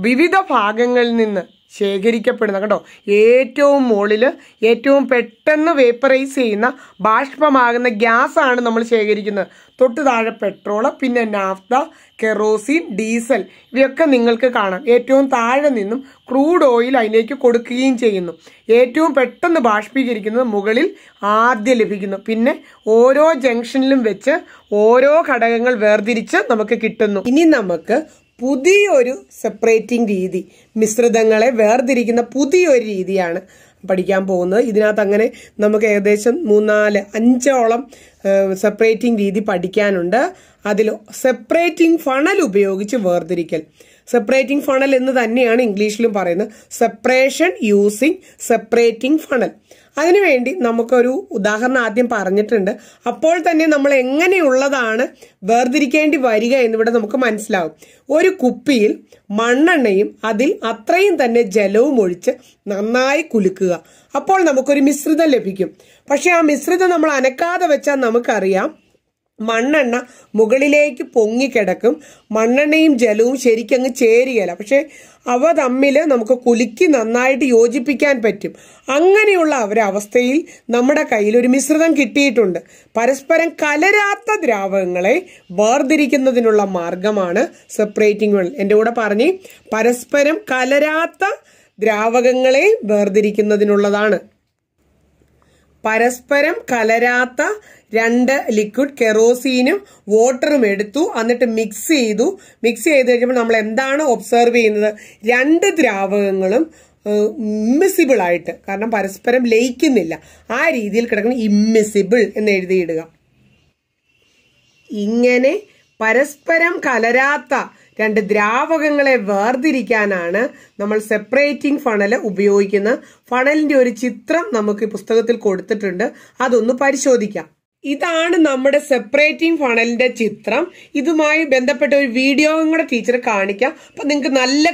[SPEAKER 1] വിവിധ ഭാഗങ്ങളിൽ നിന്ന് ശേഖരിക്കപ്പെടുന്ന കണ്ടോ ഏറ്റവും മുകളിൽ ഏറ്റവും പെട്ടെന്ന് വേപ്പറൈസ് ചെയ്യുന്ന ബാഷ്പമാകുന്ന ഗ്യാസാണ് നമ്മൾ ശേഖരിക്കുന്നത് തൊട്ട് താഴെ പെട്രോൾ പിന്നെ നാഫ്ത കെറോസിൻ ഡീസൽ ഇവയൊക്കെ നിങ്ങൾക്ക് കാണാം ഏറ്റവും താഴെ നിന്നും ക്രൂഡ് ഓയിൽ അതിലേക്ക് കൊടുക്കുകയും ചെയ്യുന്നു ഏറ്റവും പെട്ടെന്ന് ബാഷ്പീകരിക്കുന്നത് മുകളിൽ ആദ്യം ലഭിക്കുന്നു പിന്നെ ഓരോ ജംഗ്ഷനിലും വെച്ച് ഓരോ ഘടകങ്ങൾ വേർതിരിച്ച് നമുക്ക് കിട്ടുന്നു ഇനി നമുക്ക് പുതിയൊരു സെപ്പറേറ്റിംഗ് രീതി മിശ്രിതങ്ങളെ വേർതിരിക്കുന്ന പുതിയൊരു രീതിയാണ് പഠിക്കാൻ പോകുന്നത് ഇതിനകത്ത് അങ്ങനെ നമുക്ക് ഏകദേശം മൂന്നാല് അഞ്ചോളം സെപ്പറേറ്റിംഗ് രീതി പഠിക്കാനുണ്ട് അതിൽ സെപ്പറേറ്റിംഗ് ഫണൽ ഉപയോഗിച്ച് വേർതിരിക്കൽ സെപ്പറേറ്റിംഗ് ഫണൽ എന്ന് തന്നെയാണ് ഇംഗ്ലീഷിലും പറയുന്നത് സെപ്പറേഷൻ യൂസിങ് സെപ്പറേറ്റിംഗ് ഫണൽ അതിനു വേണ്ടി നമുക്കൊരു ഉദാഹരണം ആദ്യം പറഞ്ഞിട്ടുണ്ട് അപ്പോൾ തന്നെ നമ്മൾ എങ്ങനെയുള്ളതാണ് വേർതിരിക്കേണ്ടി വരിക എന്നിവിടെ നമുക്ക് മനസ്സിലാവും ഒരു കുപ്പിയിൽ മണ്ണെണ്ണയും അതിൽ അത്രയും തന്നെ ജലവും ഒഴിച്ച് നന്നായി കുലുക്കുക അപ്പോൾ നമുക്കൊരു മിശ്രിതം ലഭിക്കും പക്ഷേ ആ മിശ്രിതം നമ്മൾ അനക്കാതെ വെച്ചാൽ നമുക്കറിയാം മണ്ണെണ്ണ മുകളിലേക്ക് പൊങ്ങിക്കിടക്കും മണ്ണെണ്ണയും ജലവും ശരിക്കങ്ങ് ചേരുകയില്ല പക്ഷേ അവ തമ്മിൽ നമുക്ക് കുലുക്കി നന്നായിട്ട് യോജിപ്പിക്കാൻ പറ്റും അങ്ങനെയുള്ള അവരവസ്ഥയിൽ നമ്മുടെ കയ്യിൽ ഒരു മിശ്രിതം കിട്ടിയിട്ടുണ്ട് പരസ്പരം കലരാത്ത ദ്രാവകങ്ങളെ വേർതിരിക്കുന്നതിനുള്ള മാർഗമാണ് സെപ്പറേറ്റിംഗ് വെള്ളം എൻ്റെ കൂടെ പറഞ്ഞ് പരസ്പരം കലരാത്ത ദ്രാവകങ്ങളെ വേർതിരിക്കുന്നതിനുള്ളതാണ് പരസ്പരം കലരാത്ത രണ്ട് ലിക്വിഡ് കെറോസീനും വാട്ടറും എടുത്തു എന്നിട്ട് മിക്സ് ചെയ്തു മിക്സ് ചെയ്ത് കഴിഞ്ഞപ്പോൾ നമ്മൾ എന്താണ് ഒബ്സർവ് ചെയ്യുന്നത് രണ്ട് ദ്രാവകങ്ങളും ഇമ്മിസിബിൾ ആയിട്ട് കാരണം പരസ്പരം ലയിക്കുന്നില്ല ആ രീതിയിൽ കിടക്കുന്ന ഇമ്മിസിബിൾ എന്ന് എഴുതിയിടുക ഇങ്ങനെ പരസ്പരം കലരാത്ത രണ്ട് ദ്രാവകങ്ങളെ വേർതിരിക്കാനാണ് നമ്മൾ സെപ്പറേറ്റിംഗ് ഫണൽ ഉപയോഗിക്കുന്നത് ഫണലിന്റെ ഒരു ചിത്രം നമുക്ക് പുസ്തകത്തിൽ കൊടുത്തിട്ടുണ്ട് അതൊന്ന് പരിശോധിക്കാം ഇതാണ് നമ്മുടെ സെപ്പറേറ്റിംഗ് ഫണലിന്റെ ചിത്രം ഇതുമായി ബന്ധപ്പെട്ട ഒരു വീഡിയോ കൂടെ ടീച്ചർ കാണിക്കാം അപ്പം നിങ്ങൾക്ക് നല്ല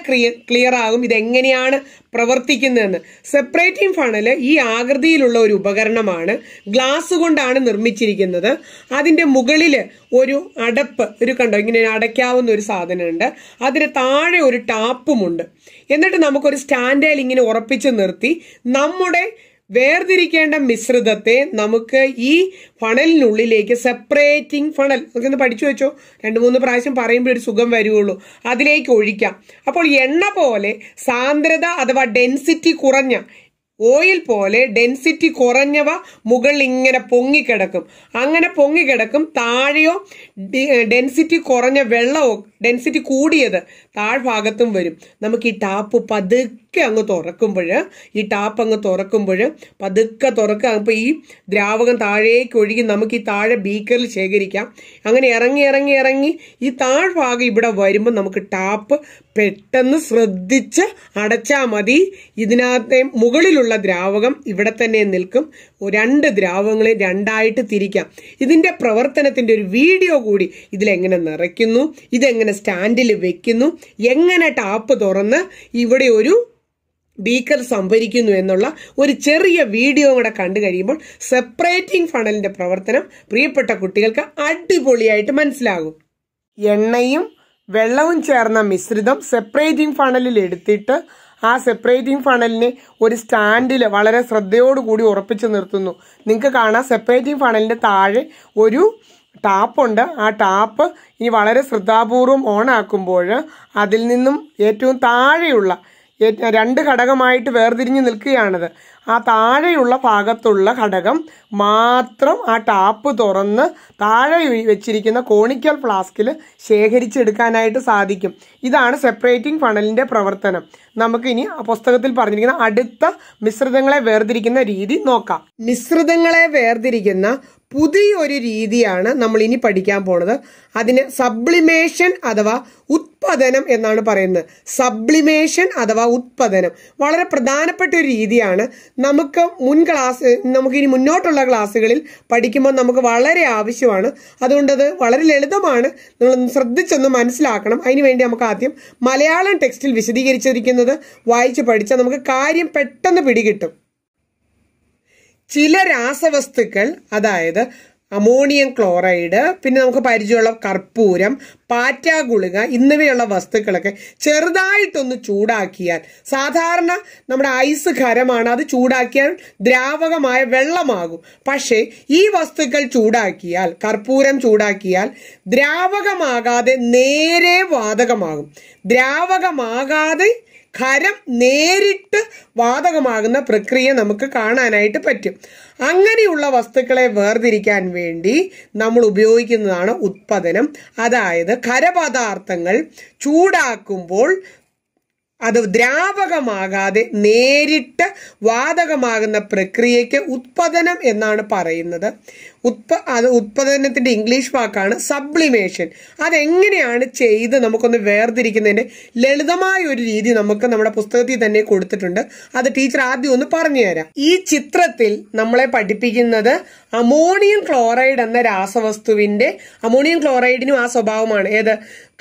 [SPEAKER 1] ക്ലിയർ ആകും ഇതെങ്ങനെയാണ് പ്രവർത്തിക്കുന്നതെന്ന് സെപ്പറേറ്റിംഗ് ഫണല് ഈ ആകൃതിയിലുള്ള ഒരു ഉപകരണമാണ് ഗ്ലാസ് കൊണ്ടാണ് നിർമ്മിച്ചിരിക്കുന്നത് അതിന്റെ മുകളിൽ ഒരു അടപ്പ് ഒരു കണ്ടോ ഇങ്ങനെ അടയ്ക്കാവുന്ന ഒരു സാധനമുണ്ട് അതിന് താഴെ ഒരു ടാപ്പുമുണ്ട് എന്നിട്ട് നമുക്കൊരു സ്റ്റാൻഡേൽ ഇങ്ങനെ ഉറപ്പിച്ച് നിർത്തി നമ്മുടെ വേർതിരിക്കേണ്ട മിശ്രിതത്തെ നമുക്ക് ഈ ഫണലിനുള്ളിലേക്ക് സെപ്പറേറ്റിംഗ് ഫണൽ നമുക്കൊന്ന് പഠിച്ചു വെച്ചോ രണ്ട് മൂന്ന് പ്രാവശ്യം പറയുമ്പോൾ ഒരു സുഖം വരുവുള്ളൂ അതിലേക്ക് ഒഴിക്കാം അപ്പോൾ എണ്ണ പോലെ സാന്ദ്രത അഥവാ ഡെൻസിറ്റി കുറഞ്ഞ ഓയിൽ പോലെ ഡെൻസിറ്റി കുറഞ്ഞവ മുകളിൽ ഇങ്ങനെ പൊങ്ങിക്കിടക്കും അങ്ങനെ പൊങ്ങിക്കിടക്കും താഴെയോ ഡെൻസിറ്റി കുറഞ്ഞ വെള്ളമോ ഡെൻസിറ്റി കൂടിയത് താഴ്ഭാഗത്തും വരും നമുക്ക് ഈ ടാപ്പ് പതുക്കെ അങ്ങ് തുറക്കുമ്പോൾ ഈ ടാപ്പ് അങ്ങ് തുറക്കുമ്പോൾ പതുക്കെ തുറക്കുക അപ്പോൾ ഈ ദ്രാവകം താഴേക്ക് ഒഴുകി നമുക്ക് ഈ താഴെ ബീക്കറിൽ ശേഖരിക്കാം അങ്ങനെ ഇറങ്ങി ഇറങ്ങി ഇറങ്ങി ഈ താഴ്ഭാഗം ഇവിടെ വരുമ്പോൾ നമുക്ക് ടാപ്പ് പെട്ടെന്ന് ശ്രദ്ധിച്ച് അടച്ചാൽ മതി ഇതിനകത്തെ മുകളിലുള്ള ദ്രാവകം ഇവിടെ തന്നെ നിൽക്കും രണ്ട് ദ്രാവകങ്ങളെ രണ്ടായിട്ട് തിരിക്കാം ഇതിന്റെ പ്രവർത്തനത്തിന്റെ ഒരു വീഡിയോ കൂടി ഇതിലെങ്ങനെ നിറയ്ക്കുന്നു ഇതെങ്ങനെ സ്റ്റാൻഡിൽ വെക്കുന്നു എങ്ങനെ ടാപ്പ് തുറന്ന് ഇവിടെ ഒരു ബീക്കർ സംഭരിക്കുന്നു എന്നുള്ള ഒരു ചെറിയ വീഡിയോ കൂടെ കണ്ടു കഴിയുമ്പോൾ സെപ്പറേറ്റിംഗ് ഫണലിന്റെ പ്രവർത്തനം പ്രിയപ്പെട്ട കുട്ടികൾക്ക് അടിപൊളിയായിട്ട് മനസ്സിലാകും എണ്ണയും വെള്ളവും ചേർന്ന മിശ്രിതം സെപ്പറേറ്റിംഗ് ഫണലിൽ എടുത്തിട്ട് ആ സെപ്പറേറ്റിംഗ് ഫണലിനെ ഒരു സ്റ്റാൻഡിൽ വളരെ ശ്രദ്ധയോടുകൂടി ഉറപ്പിച്ചു നിർത്തുന്നു നിങ്ങൾക്ക് കാണാം സെപ്പറേറ്റിംഗ് ഫണലിൻ്റെ താഴെ ഒരു ടാപ്പുണ്ട് ആ ടാപ്പ് ഇനി വളരെ ശ്രദ്ധാപൂർവം ഓണാക്കുമ്പോൾ അതിൽ നിന്നും ഏറ്റവും താഴെയുള്ള രണ്ട് ഘടകമായിട്ട് വേർതിരിഞ്ഞ് നിൽക്കുകയാണത് ആ താഴെയുള്ള ഭാഗത്തുള്ള ഘടകം മാത്രം ആ ടാപ്പ് തുറന്ന് താഴെ വെച്ചിരിക്കുന്ന കോണിക്കൽ ഫ്ലാസ്കിൽ ശേഖരിച്ചെടുക്കാനായിട്ട് സാധിക്കും ഇതാണ് സെപ്പറേറ്റിംഗ് ഫണലിൻ്റെ പ്രവർത്തനം നമുക്കിനി പുസ്തകത്തിൽ പറഞ്ഞിരിക്കുന്ന അടുത്ത മിശ്രിതങ്ങളെ വേർതിരിക്കുന്ന രീതി നോക്കാം മിശ്രിതങ്ങളെ വേർതിരിക്കുന്ന പുതിയൊരു രീതിയാണ് നമ്മൾ ഇനി പഠിക്കാൻ പോണത് അതിന് സബ്ലിമേഷൻ അഥവാ ഉത്പതനം എന്നാണ് പറയുന്നത് സബ്ലിമേഷൻ അഥവാ ഉത്പതനം വളരെ പ്രധാനപ്പെട്ട ഒരു രീതിയാണ് നമുക്ക് മുൻ ക്ലാസ് നമുക്ക് ഇനി മുന്നോട്ടുള്ള ക്ലാസ്സുകളിൽ പഠിക്കുമ്പോൾ നമുക്ക് വളരെ ആവശ്യമാണ് അതുകൊണ്ട് അത് വളരെ ലളിതമാണ് നിങ്ങളൊന്ന് ശ്രദ്ധിച്ചൊന്ന് മനസ്സിലാക്കണം അതിനുവേണ്ടി നമുക്ക് ആദ്യം മലയാളം ടെക്സ്റ്റിൽ വിശദീകരിച്ചിരിക്കുന്നത് വായിച്ച് പഠിച്ചാൽ നമുക്ക് കാര്യം പെട്ടെന്ന് പിടികിട്ടും ചില രാസവസ്തുക്കൾ അതായത് അമോണിയം ക്ലോറൈഡ് പിന്നെ നമുക്ക് പരിചയമുള്ള കർപ്പൂരം പാറ്റാഗുളിക എന്നിവയുള്ള വസ്തുക്കളൊക്കെ ചെറുതായിട്ടൊന്ന് ചൂടാക്കിയാൽ സാധാരണ നമ്മുടെ ഐസ് ഖരമാണ് അത് ചൂടാക്കിയാൽ ദ്രാവകമായ വെള്ളമാകും പക്ഷേ ഈ വസ്തുക്കൾ ചൂടാക്കിയാൽ കർപ്പൂരം ചൂടാക്കിയാൽ ദ്രാവകമാകാതെ നേരെ വാതകമാകും ദ്രാവകമാകാതെ ഖരം നേരിട്ട് വാതകമാകുന്ന പ്രക്രിയ നമുക്ക് കാണാനായിട്ട് പറ്റും അങ്ങനെയുള്ള വസ്തുക്കളെ വേർതിരിക്കാൻ വേണ്ടി നമ്മൾ ഉപയോഗിക്കുന്നതാണ് ഉത്പാദനം അതായത് ഖരപദാർത്ഥങ്ങൾ ചൂടാക്കുമ്പോൾ അത് ദ്രാവകമാകാതെ നേരിട്ട് വാതകമാകുന്ന പ്രക്രിയയ്ക്ക് ഉത്പാദനം എന്നാണ് പറയുന്നത് ഉത്പ അത് ഉത്പാദനത്തിൻ്റെ ഇംഗ്ലീഷ് വാക്കാണ് സബ്ലിമേഷൻ അതെങ്ങനെയാണ് ചെയ്ത് നമുക്കൊന്ന് വേർതിരിക്കുന്നതിൻ്റെ ലളിതമായ ഒരു രീതി നമുക്ക് നമ്മുടെ പുസ്തകത്തിൽ തന്നെ കൊടുത്തിട്ടുണ്ട് അത് ടീച്ചർ ആദ്യം ഒന്ന് പറഞ്ഞു തരാം ഈ ചിത്രത്തിൽ നമ്മളെ പഠിപ്പിക്കുന്നത് അമോണിയം ക്ലോറൈഡ് എന്ന രാസവസ്തുവിൻ്റെ അമോണിയം ക്ലോറൈഡിനും ആ സ്വഭാവമാണ് ഏത്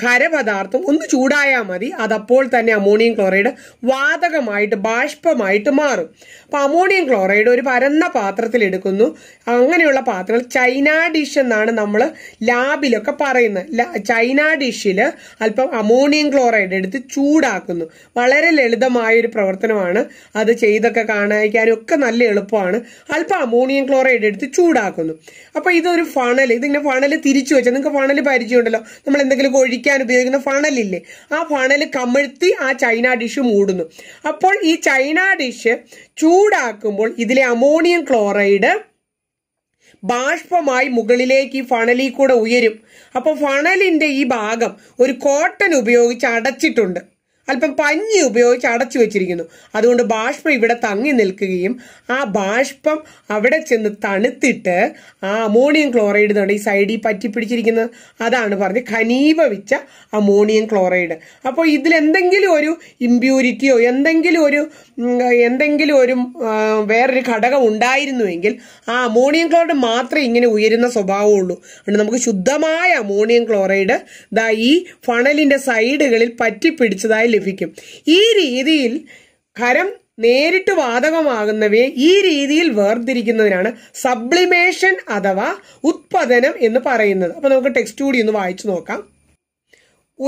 [SPEAKER 1] ഖരപദാർത്ഥം ഒന്ന് ചൂടായാൽ മതി അതപ്പോൾ തന്നെ അമോണിയം ക്ലോറൈഡ് വാതകമായിട്ട് ബാഷ്പമായിട്ട് മാറും അപ്പോൾ അമോണിയം ക്ലോറൈഡ് ഒരു പരന്ന പാത്രത്തിൽ എടുക്കുന്നു അങ്ങനെയുള്ള പാത്രം പാത്രങ്ങൾ ചൈന ഡിഷ് എന്നാണ് നമ്മൾ ലാബിലൊക്കെ പറയുന്നത് ചൈന ഡിഷിൽ അല്പം അമോണിയം ക്ലോറൈഡ് എടുത്ത് ചൂടാക്കുന്നു വളരെ ലളിതമായ ഒരു പ്രവർത്തനമാണ് അത് ചെയ്തൊക്കെ കാണാനും ഒക്കെ നല്ല എളുപ്പമാണ് അല്പം അമോണിയം ക്ലോറൈഡ് എടുത്ത് ചൂടാക്കുന്നു അപ്പോൾ ഇതൊരു ഫണൽ ഇതിങ്ങനെ ഫണൽ തിരിച്ചു വെച്ചാൽ നിങ്ങൾക്ക് ഫണൽ പരിചയമുണ്ടല്ലോ നമ്മൾ എന്തെങ്കിലും ഒഴിക്കാൻ ഉപയോഗിക്കുന്ന ഫണലില്ലേ ആ ഫണൽ കമിഴ്ത്തി ആ ചൈന ഡിഷ് മൂടുന്നു അപ്പോൾ ഈ ചൈന ഡിഷ് ചൂടാക്കുമ്പോൾ ഇതിലെ അമോണിയം ക്ലോറൈഡ് ബാഷ്പമായി മുകളിലേക്ക് ഈ ഫണലിൽ കൂടെ ഉയരും അപ്പോൾ ഫണലിൻ്റെ ഈ ഭാഗം ഒരു കോട്ടൺ ഉപയോഗിച്ച് അടച്ചിട്ടുണ്ട് അല്പം പഞ്ഞി ഉപയോഗിച്ച് അടച്ചു വെച്ചിരിക്കുന്നു അതുകൊണ്ട് ബാഷ്പം ഇവിടെ തങ്ങി നിൽക്കുകയും ആ ബാഷ്പം അവിടെ ചെന്ന് തണുത്തിട്ട് ആ അമോണിയം ക്ലോറൈഡ് എന്നാണ് ഈ സൈഡിൽ പറ്റി പിടിച്ചിരിക്കുന്നത് അതാണ് പറഞ്ഞ് ഖനീപവിച്ച അമോണിയം ക്ലോറൈഡ് അപ്പോൾ ഇതിൽ എന്തെങ്കിലും ഒരു ഇമ്പ്യൂരിറ്റിയോ എന്തെങ്കിലും ഒരു എന്തെങ്കിലും ഒരു വേറൊരു ഘടകം ഉണ്ടായിരുന്നുവെങ്കിൽ ആ അമോണിയം ക്ലോറൈഡ് മാത്രമേ ഇങ്ങനെ ഉയരുന്ന സ്വഭാവമുള്ളൂ അതുകൊണ്ട് നമുക്ക് ശുദ്ധമായ അമോണിയം ക്ലോറൈഡ് ദാ ഈ ഫണലിന്റെ സൈഡുകളിൽ പറ്റി പിടിച്ചതായി ലഭിക്കും ഈ രീതിയിൽ ഖരം നേരിട്ട് വാതകമാകുന്നവയെ ഈ രീതിയിൽ വേർതിരിക്കുന്നതിനാണ് സബ്ലിമേഷൻ അഥവാ ഉത്പതനം എന്ന് പറയുന്നത് അപ്പൊ നമുക്ക് ടെക്സ്റ്റ് കൂടി ഒന്ന് വായിച്ചു നോക്കാം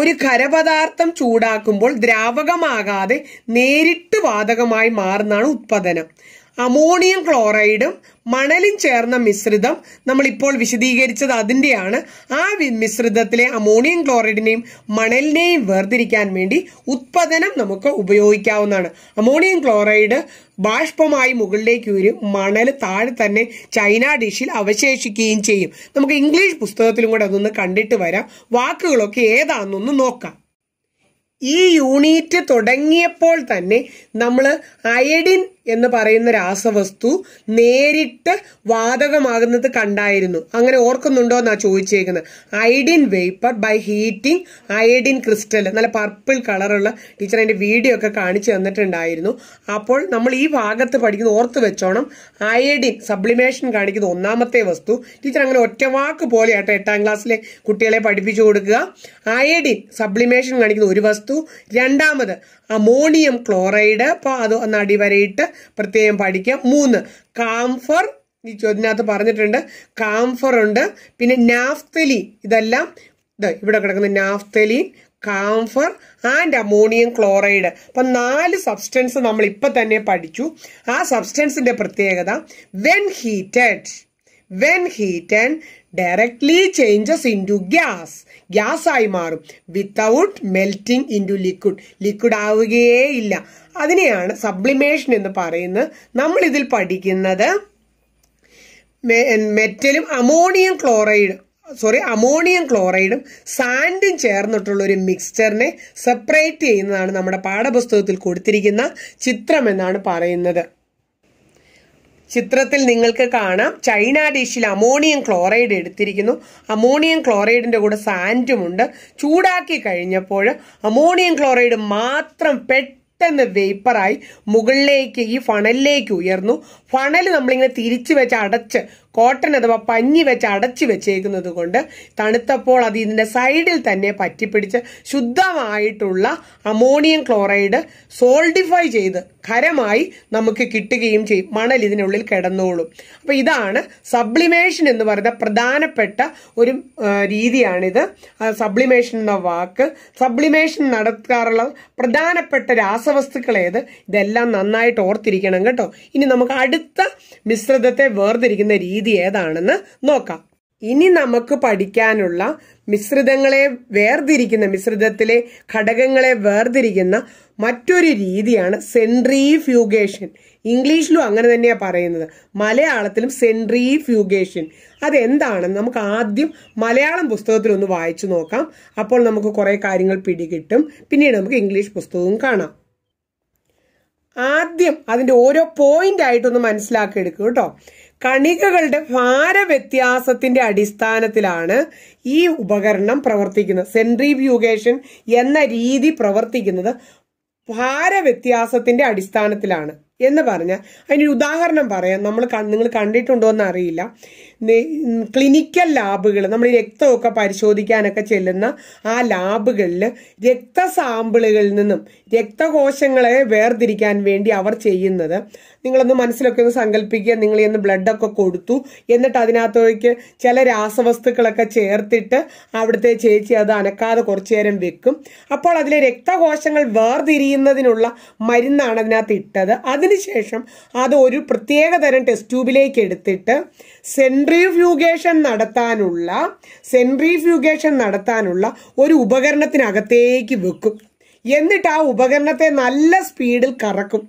[SPEAKER 1] ഒരു ഖരപദാർത്ഥം ചൂടാക്കുമ്പോൾ ദ്രാവകമാകാതെ നേരിട്ട് വാതകമായി മാറുന്നതാണ് ഉത്പതനം അമോണിയം ക്ലോറൈഡും മണലും ചേർന്ന മിശ്രിതം നമ്മളിപ്പോൾ വിശദീകരിച്ചത് അതിൻ്റെയാണ് ആ മിശ്രിതത്തിലെ അമോണിയം ക്ലോറൈഡിനെയും മണലിനെയും വേർതിരിക്കാൻ വേണ്ടി ഉത്പാദനം നമുക്ക് ഉപയോഗിക്കാവുന്നതാണ് അമോണിയം ക്ലോറൈഡ് ബാഷ്പമായി മുകളിലേക്ക് വരും മണൽ താഴെ തന്നെ ചൈന ഡിഷിൽ അവശേഷിക്കുകയും ചെയ്യും നമുക്ക് ഇംഗ്ലീഷ് പുസ്തകത്തിലും കൂടെ അതൊന്ന് കണ്ടിട്ട് വരാം വാക്കുകളൊക്കെ ഏതാണെന്നൊന്ന് നോക്കാം ഈ യൂണിറ്റ് തുടങ്ങിയപ്പോൾ തന്നെ നമ്മൾ അയഡിൻ എന്ന് പറയുന്ന രാസവസ്തു നേരിട്ട് വാതകമാകുന്നത് കണ്ടായിരുന്നു അങ്ങനെ ഓർക്കുന്നുണ്ടോ എന്നാ ചോദിച്ചേക്കുന്നത് iodine vapour by heating iodine crystal നല്ല പർപ്പിൾ കളറുള്ള ടീച്ചർ അതിന്റെ വീഡിയോ ഒക്കെ കാണിച്ചു തന്നിട്ടുണ്ടായിരുന്നു അപ്പോൾ നമ്മൾ ഈ ഭാഗത്ത് പഠിക്കുന്ന ഓർത്ത് വെച്ചോണം അയഡിൻ സബ്ലിമേഷൻ കാണിക്കുന്ന ഒന്നാമത്തെ വസ്തു ടീച്ചർ അങ്ങനെ ഒറ്റവാക്ക് പോലെയാട്ടോ എട്ടാം ക്ലാസ്സിലെ കുട്ടികളെ പഠിപ്പിച്ചു കൊടുക്കുക അയഡിൻ സബ്ലിമേഷൻ കാണിക്കുന്ന ഒരു വസ്തു രണ്ടാമത് അമോണിയം ക്ലോറൈഡ് അപ്പോൾ അത് ഒന്ന് അടിവരയിട്ട് പ്രത്യേകം പഠിക്കാം മൂന്ന് കാംഫർ ഈ ചോദ്യത്തിനകത്ത് പറഞ്ഞിട്ടുണ്ട് കാംഫർ ഉണ്ട് പിന്നെ നാഫ്തലി ഇതെല്ലാം ഇത് ഇവിടെ കിടക്കുന്ന naphthalene camphor and ammonium chloride അപ്പം നാല് സബ്സ്റ്റൻസ് നമ്മൾ ഇപ്പം തന്നെ പഠിച്ചു ആ സബ്സ്റ്റൻസിൻ്റെ പ്രത്യേകത when heated when heated directly changes into gas gas ആയി മാറും without melting into liquid liquid ആവുകയേ ഇല്ല അതിനെയാണ് സബ്ലിമേഷൻ എന്ന് പറയുന്നത് നമ്മളിതിൽ പഠിക്കുന്നത് മെറ്റലും അമോണിയം ക്ലോറൈഡ് സോറി അമോണിയം ക്ലോറൈഡും സാൻഡും ചേർന്നിട്ടുള്ള ഒരു മിക്സ്ചറിനെ സെപ്പറേറ്റ് ചെയ്യുന്നതാണ് നമ്മുടെ പാഠപുസ്തകത്തിൽ കൊടുത്തിരിക്കുന്ന ചിത്രം എന്നാണ് പറയുന്നത് ചിത്രത്തിൽ നിങ്ങൾക്ക് കാണാം ചൈന ഡിഷിൽ അമോണിയം ക്ലോറൈഡ് എടുത്തിരിക്കുന്നു അമോണിയം ക്ലോറൈഡിൻ്റെ കൂടെ സാൻറ്റുമുണ്ട് ചൂടാക്കി കഴിഞ്ഞപ്പോൾ അമോണിയം ക്ലോറൈഡ് മാത്രം പെട്ട് പെട്ടെന്ന് വേപ്പറായി മുകളിലേക്ക് ഈ ഫണലിലേക്ക് ഉയർന്നു ഫണൽ നമ്മളിങ്ങനെ തിരിച്ചു വെച്ച് അടച്ച് കോട്ടൺ അഥവാ പഞ്ഞി വെച്ച് അടച്ചു വെച്ചേക്കുന്നത് കൊണ്ട് തണുത്തപ്പോൾ അത് ഇതിൻ്റെ സൈഡിൽ തന്നെ പറ്റിപ്പിടിച്ച് ശുദ്ധമായിട്ടുള്ള അമോണിയം ക്ലോറൈഡ് സോൾഡിഫൈ ചെയ്ത് ഖരമായി നമുക്ക് കിട്ടുകയും ചെയ്യും മണൽ ഇതിനുള്ളിൽ കിടന്നോളും അപ്പോൾ ഇതാണ് സബ്ലിമേഷൻ എന്ന് പറയുന്ന പ്രധാനപ്പെട്ട ഒരു രീതിയാണിത് സബ്ലിമേഷൻ എന്ന വാക്ക് സബ്ലിമേഷൻ നടത്താറുള്ള പ്രധാനപ്പെട്ട രാസവസ്തുക്കൾ ഏത് ഇതെല്ലാം നന്നായിട്ട് ഓർത്തിരിക്കണം കേട്ടോ ഇനി നമുക്ക് അടുത്ത മിശ്രിതത്തെ വേർതിരിക്കുന്ന രീതി രീതി ഏതാണെന്ന് നോക്കാം ഇനി നമുക്ക് പഠിക്കാനുള്ള മിശ്രിതങ്ങളെ വേർതിരിക്കുന്ന മിശ്രിതത്തിലെ ഘടകങ്ങളെ വേർതിരിക്കുന്ന മറ്റൊരു രീതിയാണ് സെൻട്രിഫ്യൂഗേഷൻ ഇംഗ്ലീഷിലും അങ്ങനെ തന്നെയാണ് പറയുന്നത് മലയാളത്തിലും സെൻട്രിഫ്യൂഗേഷൻ അതെന്താണെന്ന് നമുക്ക് ആദ്യം മലയാളം പുസ്തകത്തിലൊന്ന് വായിച്ചു നോക്കാം അപ്പോൾ നമുക്ക് കുറേ കാര്യങ്ങൾ പിടികിട്ടും പിന്നീട് നമുക്ക് ഇംഗ്ലീഷ് പുസ്തകവും കാണാം ആദ്യം അതിൻ്റെ ഓരോ പോയിന്റ് ആയിട്ടൊന്ന് മനസ്സിലാക്കി എടുക്കും കേട്ടോ കണികകളുടെ ഭാരവ്യത്യാസത്തിന്റെ അടിസ്ഥാനത്തിലാണ് ഈ ഉപകരണം പ്രവർത്തിക്കുന്നത് സെൻട്രിബ്യൂഗേഷൻ എന്ന രീതി പ്രവർത്തിക്കുന്നത് ഭാരവ്യത്യാസത്തിന്റെ അടിസ്ഥാനത്തിലാണ് എന്ന് പറഞ്ഞാൽ അതിനൊരു ഉദാഹരണം പറയാം നമ്മൾ നിങ്ങൾ കണ്ടിട്ടുണ്ടോ എന്ന് അറിയില്ല ക്ലിനിക്കൽ ലാബുകൾ നമ്മൾ രക്തമൊക്കെ പരിശോധിക്കാനൊക്കെ ചെല്ലുന്ന ആ ലാബുകളിൽ രക്തസാമ്പിളുകളിൽ നിന്നും രക്തകോശങ്ങളെ വേർതിരിക്കാൻ വേണ്ടി അവർ ചെയ്യുന്നത് നിങ്ങളൊന്ന് മനസ്സിലൊക്കെ ഒന്ന് സങ്കല്പിക്കുക നിങ്ങൾ ഇന്ന് ബ്ലഡൊക്കെ കൊടുത്തു എന്നിട്ട് അതിനകത്തേക്ക് ചില രാസവസ്തുക്കളൊക്കെ ചേർത്തിട്ട് അവിടുത്തെ ചേച്ചി അത് അനക്കാതെ കുറച്ചു നേരം വെക്കും അപ്പോൾ അതിലെ രക്തകോശങ്ങൾ വേർതിരിയുന്നതിനുള്ള മരുന്നാണ് അതിനകത്ത് ഇട്ടത് അതിന് അതിനുശേഷം അത് ഒരു പ്രത്യേക തരം ടെസ്റ്റ് ട്യൂബിലേക്ക് എടുത്തിട്ട് സെൻട്രിഫ്യൂഗേഷൻ നടത്താനുള്ള സെൻട്രിഫ്യൂഗേഷൻ നടത്താനുള്ള ഒരു ഉപകരണത്തിനകത്തേക്ക് വെക്കും എന്നിട്ട് ആ ഉപകരണത്തെ നല്ല സ്പീഡിൽ കറക്കും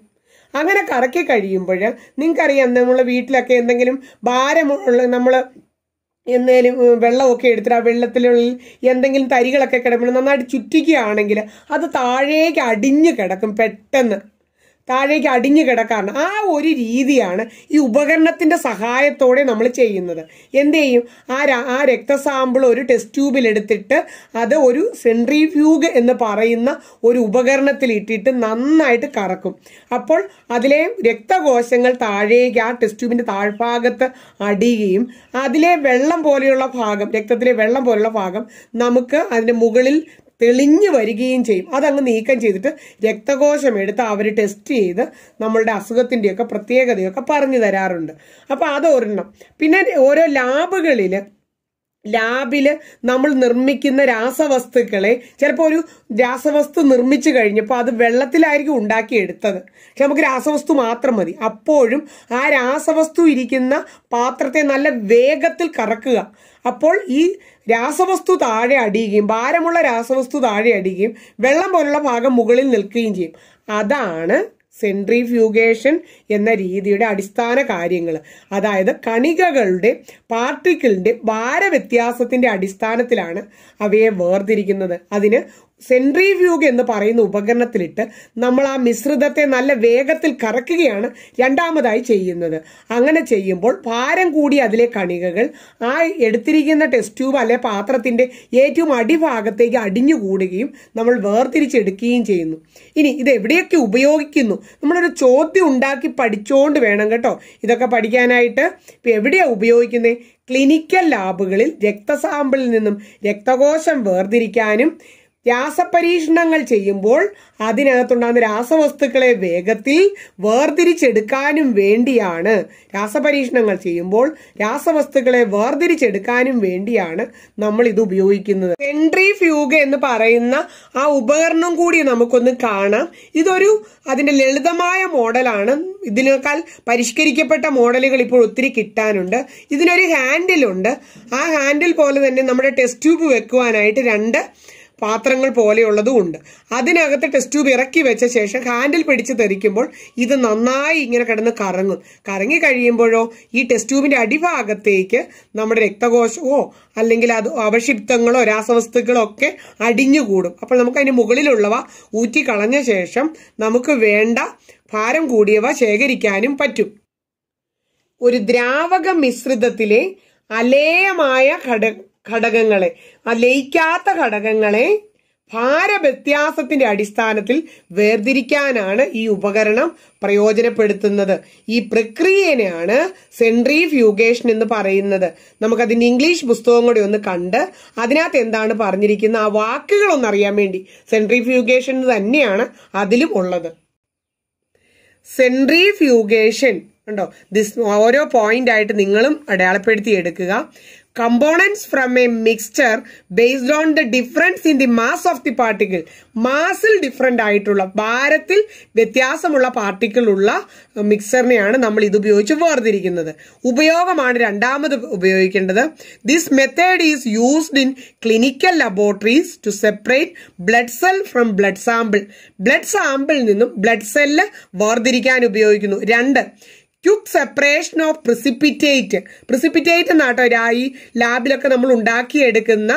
[SPEAKER 1] അങ്ങനെ കറക്കി കഴിയുമ്പോൾ നിങ്ങൾക്കറിയാം നമ്മൾ വീട്ടിലൊക്കെ എന്തെങ്കിലും ഭാരമുള്ള നമ്മൾ എന്തേലും വെള്ളമൊക്കെ എടുത്തിട്ട് ആ വെള്ളത്തിലുള്ളിൽ എന്തെങ്കിലും തരികളൊക്കെ കിടക്കുമ്പോൾ നന്നായിട്ട് ചുറ്റിക്കുകയാണെങ്കിൽ അത് താഴേക്ക് അടിഞ്ഞു കിടക്കും പെട്ടെന്ന് താഴേക്ക് അടിഞ്ഞു കിടക്കാറുണ്ട് ആ ഒരു രീതിയാണ് ഈ ഉപകരണത്തിൻ്റെ സഹായത്തോടെ നമ്മൾ ചെയ്യുന്നത് എന്ത് ചെയ്യും ആ ആ രക്തസാമ്പിൾ ഒരു ടെസ്റ്റ് ട്യൂബിൽ എടുത്തിട്ട് അത് ഒരു സെൻട്രിഫ്യൂഗ് എന്ന് പറയുന്ന ഒരു ഉപകരണത്തിൽ ഇട്ടിട്ട് നന്നായിട്ട് കറക്കും അപ്പോൾ അതിലെ രക്തകോശങ്ങൾ താഴേക്ക് ആ ടെസ്റ്റ് ട്യൂബിൻ്റെ താഴ്ഭാഗത്ത് അടിയുകയും അതിലെ വെള്ളം പോലെയുള്ള ഭാഗം രക്തത്തിലെ വെള്ളം പോലെയുള്ള ഭാഗം നമുക്ക് അതിൻ്റെ മുകളിൽ തെളിഞ്ഞു വരികയും ചെയ്യും അതങ്ങ് നീക്കം ചെയ്തിട്ട് രക്തകോശം എടുത്ത് അവർ ടെസ്റ്റ് ചെയ്ത് നമ്മളുടെ അസുഖത്തിൻ്റെയൊക്കെ പ്രത്യേകതയൊക്കെ പറഞ്ഞു തരാറുണ്ട് അപ്പോൾ അതൊരെണ്ണം പിന്നെ ഓരോ ലാബുകളിൽ ലാബിൽ നമ്മൾ നിർമ്മിക്കുന്ന രാസവസ്തുക്കളെ ചിലപ്പോൾ ഒരു രാസവസ്തു നിർമ്മിച്ചു കഴിഞ്ഞപ്പോൾ അത് വെള്ളത്തിലായിരിക്കും ഉണ്ടാക്കിയെടുത്തത് പക്ഷെ നമുക്ക് രാസവസ്തു മാത്രം മതി അപ്പോഴും ആ രാസവസ്തു ഇരിക്കുന്ന പാത്രത്തെ നല്ല വേഗത്തിൽ കറക്കുക അപ്പോൾ ഈ രാസവസ്തു താഴെ അടിയുകയും ഭാരമുള്ള രാസവസ്തു താഴെ അടിയുകയും വെള്ളം പോലുള്ള ഭാഗം മുകളിൽ നിൽക്കുകയും ചെയ്യും അതാണ് സെൻട്രിഫ്യൂഗേഷൻ എന്ന രീതിയുടെ അടിസ്ഥാന കാര്യങ്ങൾ അതായത് കണികകളുടെ പാർട്ടിക്കിളിൻ്റെ ഭാരവ്യത്യാസത്തിൻ്റെ അടിസ്ഥാനത്തിലാണ് അവയെ വേർതിരിക്കുന്നത് അതിന് സെൻട്രിഫ്യൂഗ് എന്ന് പറയുന്ന ഉപകരണത്തിലിട്ട് നമ്മൾ ആ മിശ്രിതത്തെ നല്ല വേഗത്തിൽ കറക്കുകയാണ് രണ്ടാമതായി ചെയ്യുന്നത് അങ്ങനെ ചെയ്യുമ്പോൾ ഭാരം കൂടി അതിലെ കണികകൾ ആ എടുത്തിരിക്കുന്ന ടെസ്റ്റ് ട്യൂബ് അല്ലെ പാത്രത്തിൻ്റെ ഏറ്റവും അടിഭാഗത്തേക്ക് അടിഞ്ഞുകൂടുകയും നമ്മൾ വേർതിരിച്ചെടുക്കുകയും ചെയ്യുന്നു ഇനി ഇത് എവിടെയൊക്കെ ഉപയോഗിക്കുന്നു നമ്മളൊരു ചോദ്യം ഉണ്ടാക്കി പഠിച്ചുകൊണ്ട് വേണം കേട്ടോ ഇതൊക്കെ പഠിക്കാനായിട്ട് ഇപ്പം എവിടെയാണ് ഉപയോഗിക്കുന്നത് ക്ലിനിക്കൽ ലാബുകളിൽ രക്തസാമ്പിളിൽ നിന്നും രക്തകോശം വേർതിരിക്കാനും രാസപരീക്ഷണങ്ങൾ ചെയ്യുമ്പോൾ അതിനകത്തുണ്ടാകുന്ന രാസവസ്തുക്കളെ വേഗത്തിൽ വേർതിരിച്ചെടുക്കാനും വേണ്ടിയാണ് രാസപരീക്ഷണങ്ങൾ ചെയ്യുമ്പോൾ രാസവസ്തുക്കളെ വേർതിരിച്ചെടുക്കാനും വേണ്ടിയാണ് നമ്മൾ ഇത് ഉപയോഗിക്കുന്നത് സെൻട്രി ഫ്യൂഗ് എന്ന് പറയുന്ന ആ ഉപകരണം കൂടി നമുക്കൊന്ന് കാണാം ഇതൊരു അതിന്റെ ലളിതമായ മോഡലാണ് ഇതിനേക്കാൾ പരിഷ്കരിക്കപ്പെട്ട മോഡലുകൾ ഇപ്പോൾ ഒത്തിരി കിട്ടാനുണ്ട് ഇതിനൊരു ഹാൻഡിലുണ്ട് ആ ഹാൻഡിൽ പോലെ തന്നെ നമ്മുടെ ടെസ്റ്റ് ട്യൂബ് വെക്കുവാനായിട്ട് രണ്ട് പാത്രങ്ങൾ പോലെയുള്ളതും ഉണ്ട് അതിനകത്ത് ടെസ്റ്റ് ട്യൂബ് ഇറക്കി വെച്ച ശേഷം ഹാൻഡിൽ പിടിച്ച് തെറിക്കുമ്പോൾ ഇത് നന്നായി ഇങ്ങനെ കിടന്ന് കറങ്ങും കറങ്ങി കഴിയുമ്പോഴോ ഈ ടെസ്റ്റ് ട്യൂബിന്റെ അടിഭാഗത്തേക്ക് നമ്മുടെ രക്തകോശമോ അല്ലെങ്കിൽ അത് അവശിപ്തങ്ങളോ രാസവസ്തുക്കളോ ഒക്കെ അടിഞ്ഞുകൂടും അപ്പോൾ നമുക്ക് അതിന് മുകളിലുള്ളവ ഊറ്റി കളഞ്ഞ ശേഷം നമുക്ക് വേണ്ട ഭാരം കൂടിയവ ശേഖരിക്കാനും പറ്റും ഒരു ദ്രാവക മിശ്രിതത്തിലെ അലേയമായ ഘടക ഘടകങ്ങളെ ആ ലയിക്കാത്ത ഘടകങ്ങളെ ഭാരവ്യത്യാസത്തിന്റെ അടിസ്ഥാനത്തിൽ വേർതിരിക്കാനാണ് ഈ ഉപകരണം പ്രയോജനപ്പെടുത്തുന്നത് ഈ പ്രക്രിയനെയാണ് സെൻട്രി ഫ്യൂഗേഷൻ എന്ന് പറയുന്നത് നമുക്കതിന്റെ ഇംഗ്ലീഷ് പുസ്തകം കൂടി ഒന്ന് കണ്ട് അതിനകത്ത് എന്താണ് പറഞ്ഞിരിക്കുന്ന ആ ഒന്ന് അറിയാൻ വേണ്ടി സെൻട്രി ഫ്യൂഗേഷൻ തന്നെയാണ് അതിലും ഉള്ളത് സെൻട്രി ഫ്യൂഗേഷൻ ഉണ്ടോ ദിസ് ഓരോ പോയിന്റ് ആയിട്ട് നിങ്ങളും അടയാളപ്പെടുത്തി എടുക്കുക components from a mixture based on the difference in the mass of the particle മാസിൽ ഡിഫറെൻ്റ് ആയിട്ടുള്ള ഭാരത്തിൽ വ്യത്യാസമുള്ള പാർട്ടിക്കിൾ ഉള്ള മിക്സറിനെയാണ് നമ്മൾ ഇത് ഉപയോഗിച്ച് വേർതിരിക്കുന്നത് ഉപയോഗമാണ് രണ്ടാമത് ഉപയോഗിക്കേണ്ടത് this method is used in clinical laboratories to separate blood cell from blood sample blood സാമ്പിളിൽ നിന്നും ബ്ലഡ് സെല്ല് വേർതിരിക്കാൻ ഉപയോഗിക്കുന്നു രണ്ട് quick separation of precipitate precipitate എന്നാട്ടോ ഈ ലാബിലൊക്കെ നമ്മൾ ഉണ്ടാക്കിയെടുക്കുന്ന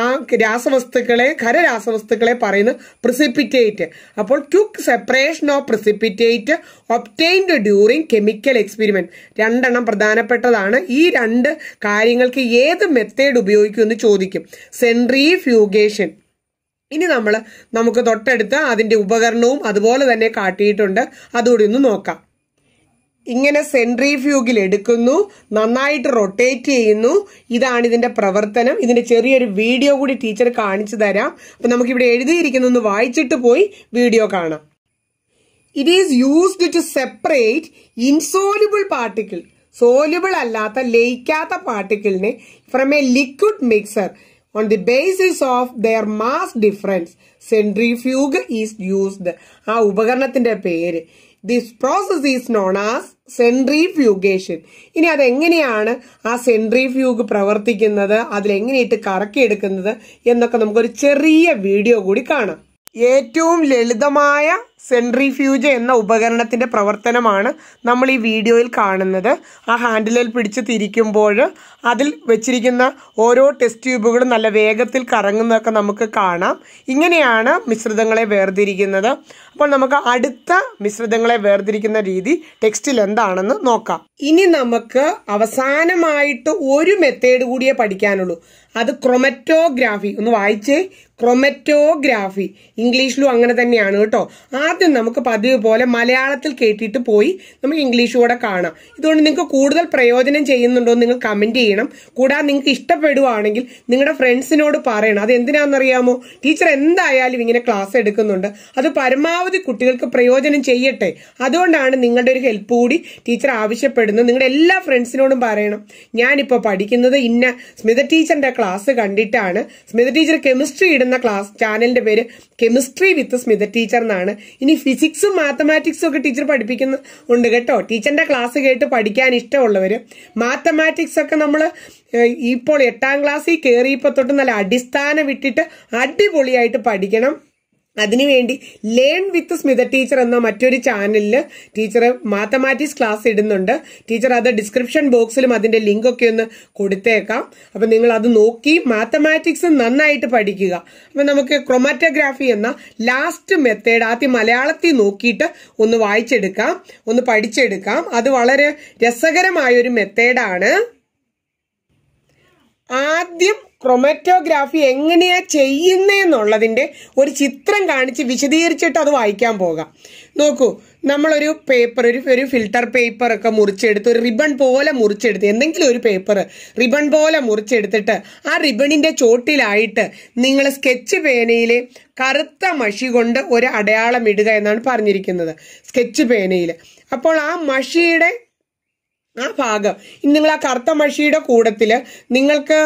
[SPEAKER 1] ആ രാസവസ്തുക്കളെ ഖരരാസവസ്തുക്കളെ പറയുന്ന പ്രിസിപ്പിറ്റേറ്റ് അപ്പോൾ quick separation of precipitate obtained during chemical experiment രണ്ടെണ്ണം പ്രധാനപ്പെട്ടതാണ് ഈ രണ്ട് കാര്യങ്ങൾക്ക് ഏത് മെത്തേഡ് ഉപയോഗിക്കുമെന്ന് ചോദിക്കും സെൻട്രിഫ്യൂഗേഷൻ ഇനി നമ്മൾ നമുക്ക് തൊട്ടടുത്ത് അതിൻ്റെ ഉപകരണവും അതുപോലെ തന്നെ കാട്ടിയിട്ടുണ്ട് അതുകൂടി ഒന്ന് നോക്കാം ഇങ്ങനെ സെൻട്രിഫ്യൂഗിൽ എടുക്കുന്നു നന്നായിട്ട് റൊട്ടേറ്റ് ചെയ്യുന്നു ഇതാണ് ഇതിന്റെ പ്രവർത്തനം ഇതിന്റെ ചെറിയൊരു വീഡിയോ കൂടി ടീച്ചർ കാണിച്ചു തരാം അപ്പൊ നമുക്കിവിടെ ഒന്ന് വായിച്ചിട്ട് പോയി വീഡിയോ കാണാം it is used to separate insoluble particle soluble അല്ലാത്ത ലയിക്കാത്ത പാർട്ടിക്കിളിനെ from a liquid mixture on the basis of their mass difference centrifuge is used ആ ഉപകരണത്തിന്റെ പേര് this process is known as centrifugation ഇനി അതെങ്ങനെയാണ് ആ സെൻട്രിഫ്യൂഗ് പ്രവർത്തിക്കുന്നത് അതിലെങ്ങനെയായിട്ട് കറക്കിയെടുക്കുന്നത് എന്നൊക്കെ നമുക്കൊരു ചെറിയ വീഡിയോ കൂടി കാണാം ഏറ്റവും ലളിതമായ സെൻട്രിഫ്യൂജ് എന്ന ഉപകരണത്തിൻ്റെ പ്രവർത്തനമാണ് നമ്മൾ ഈ വീഡിയോയിൽ കാണുന്നത് ആ ഹാൻഡിലിൽ പിടിച്ച് തിരിക്കുമ്പോൾ അതിൽ വെച്ചിരിക്കുന്ന ഓരോ ടെസ്റ്റ് ട്യൂബുകളും നല്ല വേഗത്തിൽ കറങ്ങുന്നതൊക്കെ നമുക്ക് കാണാം ഇങ്ങനെയാണ് മിശ്രിതങ്ങളെ വേർതിരിക്കുന്നത് അപ്പോൾ നമുക്ക് അടുത്ത മിശ്രിതങ്ങളെ വേർതിരിക്കുന്ന രീതി ടെക്സ്റ്റിൽ എന്താണെന്ന് നോക്കാം ഇനി നമുക്ക് അവസാനമായിട്ട് ഒരു മെത്തേഡ് കൂടിയേ പഠിക്കാനുള്ളൂ അത് ക്രൊമറ്റോഗ്രാഫി ഒന്ന് വായിച്ചേ ക്രൊമറ്റോഗ്രാഫി ഇംഗ്ലീഷിലും അങ്ങനെ തന്നെയാണ് കേട്ടോ ആ ആദ്യം നമുക്ക് പതിവ് പോലെ മലയാളത്തിൽ കേട്ടിട്ട് പോയി നമുക്ക് ഇംഗ്ലീഷ് കൂടെ കാണാം ഇതുകൊണ്ട് നിങ്ങൾക്ക് കൂടുതൽ പ്രയോജനം ചെയ്യുന്നുണ്ടോ നിങ്ങൾ കമന്റ് ചെയ്യണം കൂടാതെ നിങ്ങൾക്ക് ഇഷ്ടപ്പെടുവാണെങ്കിൽ നിങ്ങളുടെ ഫ്രണ്ട്സിനോട് പറയണം അത് എന്തിനാണെന്നറിയാമോ ടീച്ചർ എന്തായാലും ഇങ്ങനെ ക്ലാസ് എടുക്കുന്നുണ്ട് അത് പരമാവധി കുട്ടികൾക്ക് പ്രയോജനം ചെയ്യട്ടെ അതുകൊണ്ടാണ് നിങ്ങളുടെ ഒരു ഹെൽപ്പ് കൂടി ടീച്ചർ ആവശ്യപ്പെടുന്നത് നിങ്ങളുടെ എല്ലാ ഫ്രണ്ട്സിനോടും പറയണം ഞാനിപ്പോൾ പഠിക്കുന്നത് ഇന്ന സ്മിത ടീച്ചറിന്റെ ക്ലാസ് കണ്ടിട്ടാണ് സ്മിത ടീച്ചർ കെമിസ്ട്രി ഇടുന്ന ക്ലാസ് ചാനലിന്റെ പേര് കെമിസ്ട്രി വിത്ത് സ്മിത ടീച്ചർ എന്നാണ് ഇനി ഫിസിക്സും മാത്തമാറ്റിക്സും ഒക്കെ ടീച്ചർ പഠിപ്പിക്കുന്ന ഉണ്ട് കേട്ടോ ടീച്ചറിന്റെ ക്ലാസ് കേട്ട് പഠിക്കാൻ ഇഷ്ടമുള്ളവർ മാത്തമാറ്റിക്സ് ഒക്കെ നമ്മൾ ഇപ്പോൾ എട്ടാം ക്ലാസ്സിൽ കയറിയപ്പോൾ തൊട്ട് നല്ല അടിസ്ഥാനം വിട്ടിട്ട് അടിപൊളിയായിട്ട് പഠിക്കണം അതിനുവേണ്ടി ലേൺ വിത്ത് സ്മിത ടീച്ചർ എന്ന മറ്റൊരു ചാനലിൽ ടീച്ചർ മാത്തമാറ്റിക്സ് ക്ലാസ് ഇടുന്നുണ്ട് ടീച്ചർ അത് ഡിസ്ക്രിപ്ഷൻ ബോക്സിലും അതിന്റെ ലിങ്ക് ഒക്കെ ഒന്ന് കൊടുത്തേക്കാം അപ്പം നിങ്ങൾ അത് നോക്കി മാത്തമാറ്റിക്സ് നന്നായിട്ട് പഠിക്കുക അപ്പം നമുക്ക് ക്രൊമാറ്റോഗ്രാഫി എന്ന ലാസ്റ്റ് മെത്തേഡ് ആദ്യം മലയാളത്തിൽ നോക്കിയിട്ട് ഒന്ന് വായിച്ചെടുക്കാം ഒന്ന് പഠിച്ചെടുക്കാം അത് വളരെ രസകരമായ ഒരു മെത്തേഡാണ് ആദ്യം ക്രൊമാറ്റോഗ്രാഫി എങ്ങനെയാ ചെയ്യുന്നതെന്നുള്ളതിൻ്റെ ഒരു ചിത്രം കാണിച്ച് വിശദീകരിച്ചിട്ട് അത് വായിക്കാൻ പോകാം നോക്കൂ നമ്മളൊരു പേപ്പർ ഒരു ഒരു ഫിൽട്ടർ പേപ്പർ ഒക്കെ മുറിച്ചെടുത്ത് ഒരു റിബൺ പോലെ മുറിച്ചെടുത്ത് എന്തെങ്കിലും ഒരു പേപ്പർ റിബൺ പോലെ മുറിച്ചെടുത്തിട്ട് ആ റിബണിൻ്റെ ചോട്ടിലായിട്ട് നിങ്ങൾ സ്കെച്ച് പേനയിൽ കറുത്ത മഷി കൊണ്ട് ഒരു അടയാളം ഇടുക എന്നാണ് പറഞ്ഞിരിക്കുന്നത് സ്കെച്ച് പേനയിൽ അപ്പോൾ ആ മഷിയുടെ ആ ഭാഗം ഇനി നിങ്ങൾ ആ കറുത്ത മഷിയുടെ കൂടത്തിൽ നിങ്ങൾക്ക്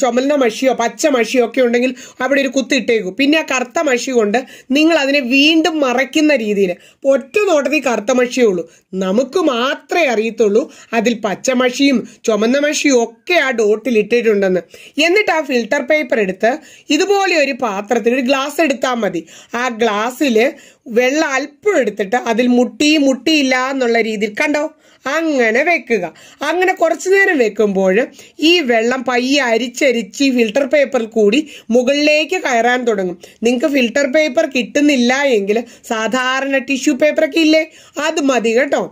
[SPEAKER 1] ചുമന്ന മഷിയോ പച്ച മഷിയോ ഒക്കെ ഉണ്ടെങ്കിൽ അവിടെ ഒരു കുത്തിട്ടേക്കും പിന്നെ ആ കറുത്ത മഷി കൊണ്ട് നിങ്ങൾ അതിനെ വീണ്ടും മറയ്ക്കുന്ന രീതിയിൽ ഒറ്റ നോട്ടത്തിൽ കറുത്ത മഷിയേ ഉള്ളൂ നമുക്ക് മാത്രമേ അറിയത്തുള്ളൂ അതിൽ പച്ച മഷിയും ചുമന്ന മഷിയും ഒക്കെ ആ ഡോട്ടിൽ ഇട്ടിട്ടുണ്ടെന്ന് എന്നിട്ട് ആ ഫിൽട്ടർ പേപ്പർ എടുത്ത് ഇതുപോലെ ഒരു പാത്രത്തിൽ ഒരു ഗ്ലാസ് എടുത്താൽ മതി ആ ഗ്ലാസ്സിൽ വെള്ളം അല്പം എടുത്തിട്ട് അതിൽ മുട്ടി മുട്ടിയില്ല എന്നുള്ള രീതിയിൽ കണ്ടോ അങ്ങനെ വെക്കുക അങ്ങനെ കുറച്ചു നേരം വെക്കുമ്പോൾ ഈ വെള്ളം പയ്യെ അരിച്ചരിച്ച് ഫിൽട്ടർ പേപ്പറിൽ കൂടി മുകളിലേക്ക് കയറാൻ തുടങ്ങും നിങ്ങൾക്ക് ഫിൽട്ടർ പേപ്പർ കിട്ടുന്നില്ല എങ്കിൽ സാധാരണ ടിഷ്യൂ പേപ്പറൊക്കെ ഇല്ലേ അത് മതി കേട്ടോ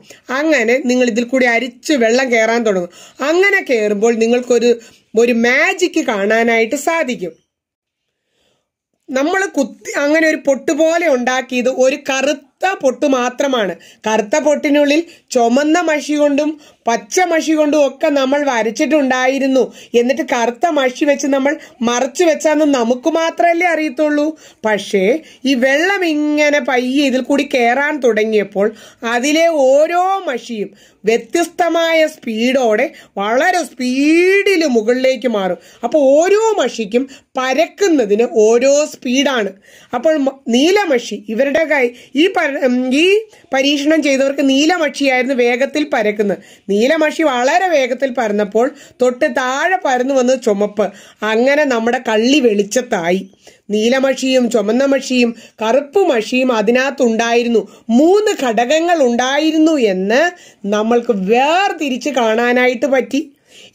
[SPEAKER 1] അങ്ങനെ നിങ്ങൾ ഇതിൽ കൂടി അരിച്ച് വെള്ളം കയറാൻ തുടങ്ങും അങ്ങനെ കയറുമ്പോൾ നിങ്ങൾക്കൊരു ഒരു മാജിക്ക് കാണാനായിട്ട് സാധിക്കും നമ്മൾ കുത്തി അങ്ങനെ ഒരു പൊട്ടുപോലെ ഉണ്ടാക്കിയത് ഒരു കറുത്ത കറുത്ത പൊട്ട് മാത്രമാണ് കറുത്ത പൊട്ടിനുള്ളിൽ ചുമന്ന മഷി കൊണ്ടും പച്ച മഷി കൊണ്ടും ഒക്കെ നമ്മൾ വരച്ചിട്ടുണ്ടായിരുന്നു എന്നിട്ട് കറുത്ത മഷി വെച്ച് നമ്മൾ മറച്ചു വെച്ചാന്ന് നമുക്ക് മാത്രമല്ലേ അറിയത്തുള്ളൂ പക്ഷേ ഈ വെള്ളം ഇങ്ങനെ പയ്യെ ഇതിൽ കൂടി കയറാൻ തുടങ്ങിയപ്പോൾ അതിലെ ഓരോ മഷിയും വ്യത്യസ്തമായ സ്പീഡോടെ വളരെ സ്പീഡിൽ മുകളിലേക്ക് മാറും അപ്പോൾ ഓരോ മഷിക്കും പരക്കുന്നതിന് ഓരോ സ്പീഡാണ് അപ്പോൾ നീലമഷി ഇവരുടെ കൈ ഈ ഈ പരീക്ഷണം ചെയ്തവർക്ക് നീലമഷിയായിരുന്നു വേഗത്തിൽ പരക്കുന്നത് നീലമഷി വളരെ വേഗത്തിൽ പരന്നപ്പോൾ തൊട്ട് താഴെ പരന്നു വന്ന് ചുമപ്പ് അങ്ങനെ നമ്മുടെ കള്ളി വെളിച്ചത്തായി നീലമഷിയും ചുമന്ന മഷിയും കറുപ്പ് മഷിയും അതിനകത്തുണ്ടായിരുന്നു മൂന്ന് ഘടകങ്ങൾ ഉണ്ടായിരുന്നു എന്ന് നമ്മൾക്ക് വേർതിരിച്ച് കാണാനായിട്ട് പറ്റി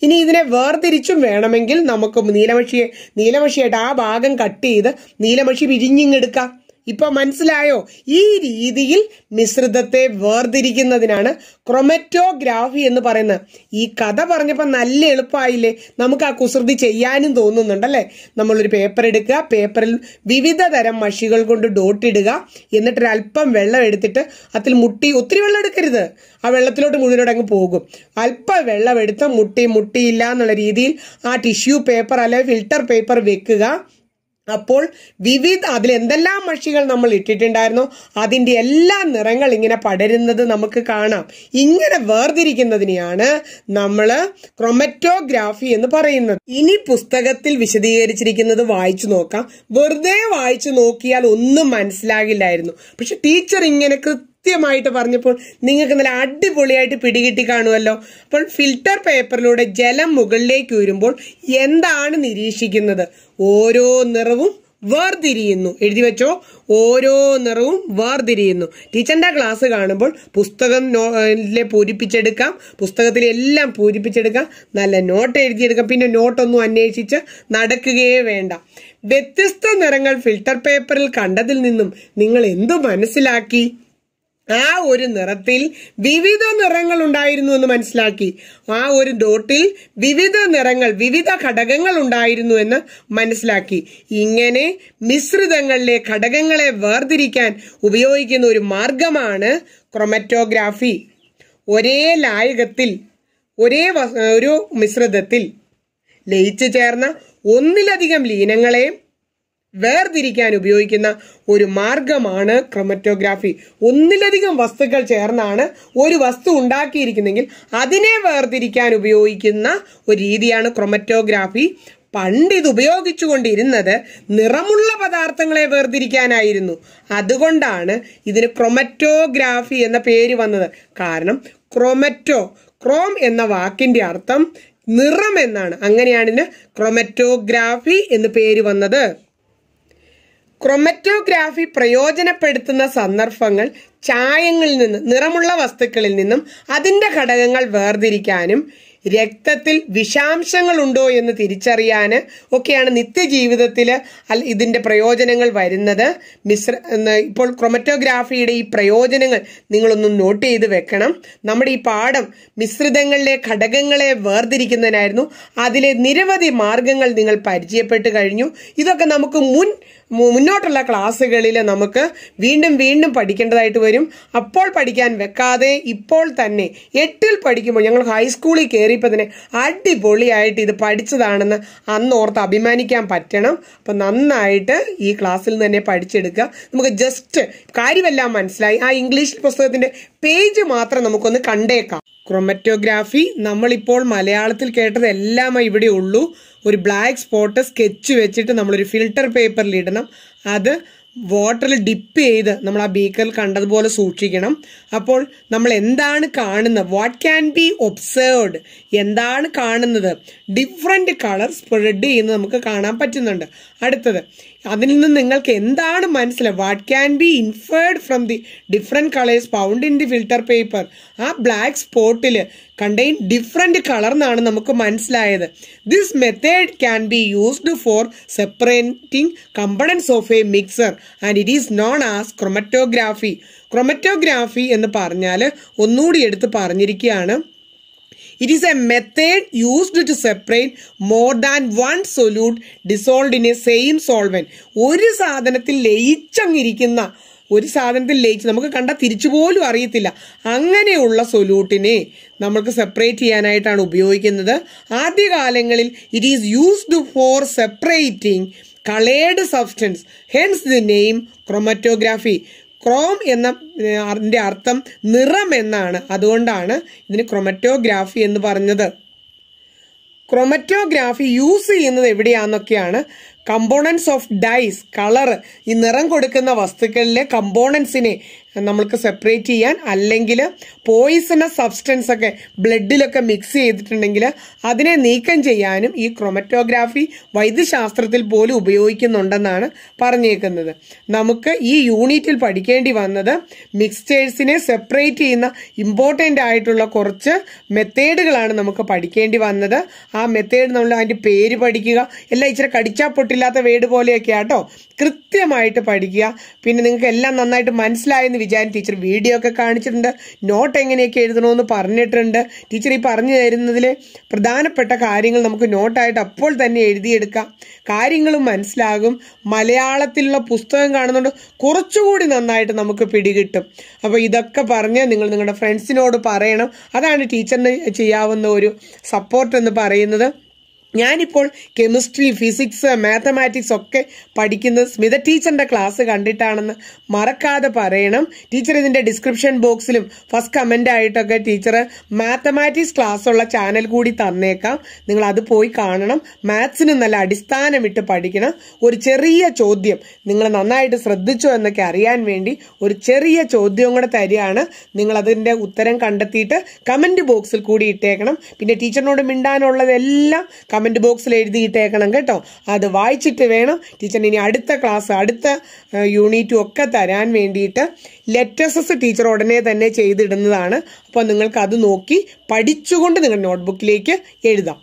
[SPEAKER 1] ഇനി ഇതിനെ വേർതിരിച്ചും വേണമെങ്കിൽ നമുക്ക് നീലമഷിയെ നീലമഷിയായിട്ട് ആ ഭാഗം കട്ട് ചെയ്ത് നീലമഷി പിരിഞ്ഞിങ്ങെടുക്കാം ഇപ്പൊ മനസ്സിലായോ ഈ രീതിയിൽ മിശ്രിതത്തെ വേർതിരിക്കുന്നതിനാണ് ക്രൊമറ്റോഗ്രാഫി എന്ന് പറയുന്നത് ഈ കഥ പറഞ്ഞപ്പോൾ നല്ല എളുപ്പമായില്ലേ നമുക്ക് ആ കുസൃതി ചെയ്യാനും തോന്നുന്നുണ്ടല്ലേ നമ്മളൊരു പേപ്പർ എടുക്കുക പേപ്പറിൽ വിവിധ തരം മഷികൾ കൊണ്ട് ഡോട്ട് ഇടുക എന്നിട്ട് അല്പം വെള്ളം എടുത്തിട്ട് അതിൽ മുട്ടി ഒത്തിരി വെള്ളം എടുക്കരുത് ആ വെള്ളത്തിലോട്ട് മുഴുവനോട് അങ്ങ് പോകും അല്പം വെള്ളം എടുത്ത് മുട്ടി മുട്ടിയില്ല എന്നുള്ള രീതിയിൽ ആ ടിഷ്യൂ പേപ്പർ അല്ലെങ്കിൽ ഫിൽട്ടർ പേപ്പർ വെക്കുക അപ്പോൾ വിവിധ അതിൽ എന്തെല്ലാം മഷികൾ നമ്മൾ ഇട്ടിട്ടുണ്ടായിരുന്നോ അതിൻ്റെ എല്ലാ നിറങ്ങൾ ഇങ്ങനെ പടരുന്നത് നമുക്ക് കാണാം ഇങ്ങനെ വേർതിരിക്കുന്നതിനെയാണ് നമ്മൾ ക്രൊമറ്റോഗ്രാഫി എന്ന് പറയുന്നത് ഇനി പുസ്തകത്തിൽ വിശദീകരിച്ചിരിക്കുന്നത് വായിച്ചു നോക്കാം വെറുതെ വായിച്ചു നോക്കിയാൽ ഒന്നും മനസ്സിലാകില്ലായിരുന്നു പക്ഷെ ടീച്ചർ ഇങ്ങനെ കൃത്യമായിട്ട് പറഞ്ഞപ്പോൾ നിങ്ങൾക്ക് നല്ല അടിപൊളിയായിട്ട് പിടികിട്ടി കാണുമല്ലോ അപ്പോൾ ഫിൽട്ടർ പേപ്പറിലൂടെ ജലം മുകളിലേക്ക് വരുമ്പോൾ എന്താണ് നിരീക്ഷിക്കുന്നത് ഓരോ നിറവും വേർതിരിയുന്നു എഴുതി വെച്ചോ ഓരോ നിറവും വേർതിരിയുന്നു ടീച്ചറിന്റെ ക്ലാസ് കാണുമ്പോൾ പുസ്തകം നോട്ടിലെ പൂരിപ്പിച്ചെടുക്കാം പുസ്തകത്തിലെല്ലാം പൂരിപ്പിച്ചെടുക്കാം നല്ല നോട്ട് എഴുതിയെടുക്കാം പിന്നെ നോട്ടൊന്നും അന്വേഷിച്ച് നടക്കുകയേ വേണ്ട വ്യത്യസ്ത നിറങ്ങൾ ഫിൽട്ടർ പേപ്പറിൽ കണ്ടതിൽ നിന്നും നിങ്ങൾ എന്തു മനസ്സിലാക്കി ആ ഒരു നിറത്തിൽ വിവിധ നിറങ്ങൾ ഉണ്ടായിരുന്നു എന്ന് മനസ്സിലാക്കി ആ ഒരു ഡോട്ടിൽ വിവിധ നിറങ്ങൾ വിവിധ ഘടകങ്ങൾ ഉണ്ടായിരുന്നു എന്ന് മനസ്സിലാക്കി ഇങ്ങനെ മിശ്രിതങ്ങളിലെ ഘടകങ്ങളെ വേർതിരിക്കാൻ ഉപയോഗിക്കുന്ന ഒരു മാർഗമാണ് ക്രൊമറ്റോഗ്രാഫി ഒരേ ലായകത്തിൽ ഒരേ ഒരു മിശ്രിതത്തിൽ ലയിച്ചു ചേർന്ന ഒന്നിലധികം ലീനങ്ങളെയും വേർതിരിക്കാൻ ഉപയോഗിക്കുന്ന ഒരു മാർഗമാണ് ക്രൊമറ്റോഗ്രാഫി ഒന്നിലധികം വസ്തുക്കൾ ചേർന്നാണ് ഒരു വസ്തു ഉണ്ടാക്കിയിരിക്കുന്നെങ്കിൽ അതിനെ വേർതിരിക്കാൻ ഉപയോഗിക്കുന്ന ഒരു രീതിയാണ് ക്രൊമറ്റോഗ്രാഫി പണ്ട് ഇത് ഉപയോഗിച്ചുകൊണ്ടിരുന്നത് നിറമുള്ള പദാർത്ഥങ്ങളെ വേർതിരിക്കാനായിരുന്നു അതുകൊണ്ടാണ് ഇതിന് ക്രൊമറ്റോഗ്രാഫി എന്ന പേര് വന്നത് കാരണം ക്രൊമറ്റോ ക്രോം എന്ന വാക്കിന്റെ അർത്ഥം നിറം എന്നാണ് അങ്ങനെയാണ് ഇതിന് ക്രൊമറ്റോഗ്രാഫി എന്ന് പേര് വന്നത് ക്രൊമറ്റോഗ്രാഫി പ്രയോജനപ്പെടുത്തുന്ന സന്ദർഭങ്ങൾ ചായങ്ങളിൽ നിന്ന് നിറമുള്ള വസ്തുക്കളിൽ നിന്നും അതിൻ്റെ ഘടകങ്ങൾ വേർതിരിക്കാനും രക്തത്തിൽ വിഷാംശങ്ങൾ ഉണ്ടോ എന്ന് തിരിച്ചറിയാൻ ഒക്കെയാണ് നിത്യജീവിതത്തിൽ ഇതിൻ്റെ പ്രയോജനങ്ങൾ വരുന്നത് മിശ്ര ഇപ്പോൾ ക്രൊമറ്റോഗ്രാഫിയുടെ ഈ പ്രയോജനങ്ങൾ നിങ്ങളൊന്ന് നോട്ട് ചെയ്ത് വെക്കണം നമ്മുടെ ഈ പാഠം മിശ്രിതങ്ങളിലെ ഘടകങ്ങളെ വേർതിരിക്കുന്നതിനായിരുന്നു അതിലെ നിരവധി മാർഗങ്ങൾ നിങ്ങൾ പരിചയപ്പെട്ട് കഴിഞ്ഞു ഇതൊക്കെ നമുക്ക് മുൻ മുന്നോട്ടുള്ള ക്ലാസ്സുകളിൽ നമുക്ക് വീണ്ടും വീണ്ടും പഠിക്കേണ്ടതായിട്ട് വരും അപ്പോൾ പഠിക്കാൻ വെക്കാതെ ഇപ്പോൾ തന്നെ എട്ടിൽ പഠിക്കുമ്പോൾ ഞങ്ങൾ ഹൈസ്കൂളിൽ കയറിയപ്പോൾ തന്നെ അടിപൊളിയായിട്ട് ഇത് പഠിച്ചതാണെന്ന് അന്നോർത്ത് അഭിമാനിക്കാൻ പറ്റണം അപ്പം നന്നായിട്ട് ഈ ക്ലാസ്സിൽ നിന്ന് തന്നെ പഠിച്ചെടുക്കുക നമുക്ക് ജസ്റ്റ് കാര്യമെല്ലാം മനസ്സിലായി ആ ഇംഗ്ലീഷ് പുസ്തകത്തിൻ്റെ പേജ് മാത്രം നമുക്കൊന്ന് കണ്ടേക്കാം ക്രൊമറ്റോഗ്രാഫി നമ്മളിപ്പോൾ മലയാളത്തിൽ കേട്ടത് എല്ലാം ഇവിടെ ഉള്ളൂ ഒരു ബ്ലാക്ക് സ്പോട്ട് സ്കെച്ച് വെച്ചിട്ട് നമ്മളൊരു ഫിൽട്ടർ പേപ്പറിൽ ഇടണം അത് വാട്ടറിൽ ഡിപ്പ് ചെയ്ത് നമ്മൾ ആ ബീക്കറിൽ കണ്ടതുപോലെ സൂക്ഷിക്കണം അപ്പോൾ നമ്മൾ എന്താണ് കാണുന്നത് വാട്ട് ക്യാൻ ബി ഒബ്സേർവ്ഡ് എന്താണ് കാണുന്നത് ഡിഫറെൻ്റ് കളർ സ്പ്രെഡ് ചെയ്യുന്നത് നമുക്ക് കാണാൻ പറ്റുന്നുണ്ട് അടുത്തത് അതിൽ നിന്ന് നിങ്ങൾക്ക് എന്താണ് മനസ്സിലായത് what can be inferred from the different colours found in the filter paper ആ ബ്ലാക്ക് സ്പോട്ടിൽ കണ്ടെയ്ൻ ഡിഫറെൻറ്റ് കളർ എന്നാണ് നമുക്ക് മനസ്സിലായത് this method can be used for separating components of a mixture and it is known as chromatography chromatography എന്ന് പറഞ്ഞാൽ ഒന്നുകൂടി എടുത്ത് പറഞ്ഞിരിക്കുകയാണ് it is a method used to separate more than one solute dissolved in a same solvent. ഒരു സാധനത്തിൽ ലയിച്ചങ്ങിരിക്കുന്ന ഒരു സാധനത്തിൽ ലയിച്ച് നമുക്ക് കണ്ട തിരിച്ചു പോലും അറിയത്തില്ല അങ്ങനെയുള്ള സൊല്യൂട്ടിനെ നമ്മൾക്ക് സെപ്പറേറ്റ് ചെയ്യാനായിട്ടാണ് ഉപയോഗിക്കുന്നത് ആദ്യകാലങ്ങളിൽ it is used for separating coloured substance hence the name chromatography chrome എന്ന അതിൻ്റെ അർത്ഥം നിറം എന്നാണ് അതുകൊണ്ടാണ് ഇതിന് ക്രൊമറ്റോഗ്രാഫി എന്ന് പറഞ്ഞത് ക്രൊമറ്റോഗ്രാഫി യൂസ് ചെയ്യുന്നത് എവിടെയാണെന്നൊക്കെയാണ് കമ്പോണൻസ് ഓഫ് ഡൈസ് കളർ ഈ നിറം കൊടുക്കുന്ന വസ്തുക്കളിലെ കമ്പോണൻസിനെ നമ്മൾക്ക് സെപ്പറേറ്റ് ചെയ്യാൻ അല്ലെങ്കിൽ പോയിസണസ് സബ്സ്റ്റൻസ് ഒക്കെ ബ്ലഡിലൊക്കെ മിക്സ് ചെയ്തിട്ടുണ്ടെങ്കിൽ അതിനെ നീക്കം ചെയ്യാനും ഈ ക്രൊമറ്റോഗ്രാഫി വൈദ്യശാസ്ത്രത്തിൽ പോലും ഉപയോഗിക്കുന്നുണ്ടെന്നാണ് പറഞ്ഞേക്കുന്നത് നമുക്ക് ഈ യൂണിറ്റിൽ പഠിക്കേണ്ടി വന്നത് മിക്സ്ചേഴ്സിനെ സെപ്പറേറ്റ് ചെയ്യുന്ന ഇമ്പോർട്ടൻ്റ് ആയിട്ടുള്ള കുറച്ച് മെത്തേഡുകളാണ് നമുക്ക് പഠിക്കേണ്ടി വന്നത് ആ മെത്തേഡ് നമ്മൾ അതിൻ്റെ പേര് പഠിക്കുക എല്ലാം ഇച്ചിരി കടിച്ചാൽ പൊട്ടില്ലാത്ത വേട് പോലെയൊക്കെ ആട്ടോ കൃത്യമായിട്ട് പഠിക്കുക പിന്നെ നിങ്ങൾക്ക് എല്ലാം നന്നായിട്ട് മനസ്സിലായെന്ന് എന്ന് ടീച്ചർ വീഡിയോ ഒക്കെ കാണിച്ചിട്ടുണ്ട് നോട്ട് എങ്ങനെയൊക്കെ എഴുതണമെന്ന് പറഞ്ഞിട്ടുണ്ട് ടീച്ചർ ഈ പറഞ്ഞു തരുന്നതിൽ പ്രധാനപ്പെട്ട കാര്യങ്ങൾ നമുക്ക് നോട്ടായിട്ട് അപ്പോൾ തന്നെ എഴുതിയെടുക്കാം കാര്യങ്ങളും മനസ്സിലാകും മലയാളത്തിലുള്ള പുസ്തകം കാണുന്നുണ്ട് കുറച്ചുകൂടി നന്നായിട്ട് നമുക്ക് പിടികിട്ടും അപ്പോൾ ഇതൊക്കെ പറഞ്ഞ് നിങ്ങൾ നിങ്ങളുടെ ഫ്രണ്ട്സിനോട് പറയണം അതാണ് ടീച്ചറിന് ചെയ്യാവുന്ന ഒരു സപ്പോർട്ട് എന്ന് പറയുന്നത് ഞാനിപ്പോൾ കെമിസ്ട്രി ഫിസിക്സ് മാത്തമാറ്റിക്സ് ഒക്കെ പഠിക്കുന്നത് സ്മിത ടീച്ചറിൻ്റെ ക്ലാസ് കണ്ടിട്ടാണെന്ന് മറക്കാതെ പറയണം ടീച്ചർ ഇതിൻ്റെ ഡിസ്ക്രിപ്ഷൻ ബോക്സിലും ഫസ്റ്റ് കമൻ്റ് ആയിട്ടൊക്കെ ടീച്ചർ മാത്തമാറ്റിക്സ് ക്ലാസ് ഉള്ള ചാനൽ കൂടി തന്നേക്കാം നിങ്ങൾ അത് പോയി കാണണം മാത്സിന് നല്ല അടിസ്ഥാനമിട്ട് പഠിക്കണം ഒരു ചെറിയ ചോദ്യം നിങ്ങൾ നന്നായിട്ട് ശ്രദ്ധിച്ചോ എന്നൊക്കെ അറിയാൻ വേണ്ടി ഒരു ചെറിയ ചോദ്യവും കൂടെ തരികയാണ് നിങ്ങളതിൻ്റെ ഉത്തരം കണ്ടെത്തിയിട്ട് കമൻറ്റ് ബോക്സിൽ കൂടി ഇട്ടേക്കണം പിന്നെ ടീച്ചറിനോട് മിണ്ടാനുള്ളതെല്ലാം കമൻറ്റ് ബോക്സിൽ എഴുതിയിട്ടേക്കണം കേട്ടോ അത് വായിച്ചിട്ട് വേണം ടീച്ചർ ഇനി അടുത്ത ക്ലാസ് അടുത്ത യൂണിറ്റും ഒക്കെ തരാൻ വേണ്ടിയിട്ട് ലെറ്റസസ് ടീച്ചർ ഉടനെ തന്നെ ചെയ്തിടുന്നതാണ് അപ്പോൾ നിങ്ങൾക്ക് അത് നോക്കി പഠിച്ചുകൊണ്ട് നിങ്ങളുടെ നോട്ട്ബുക്കിലേക്ക് എഴുതാം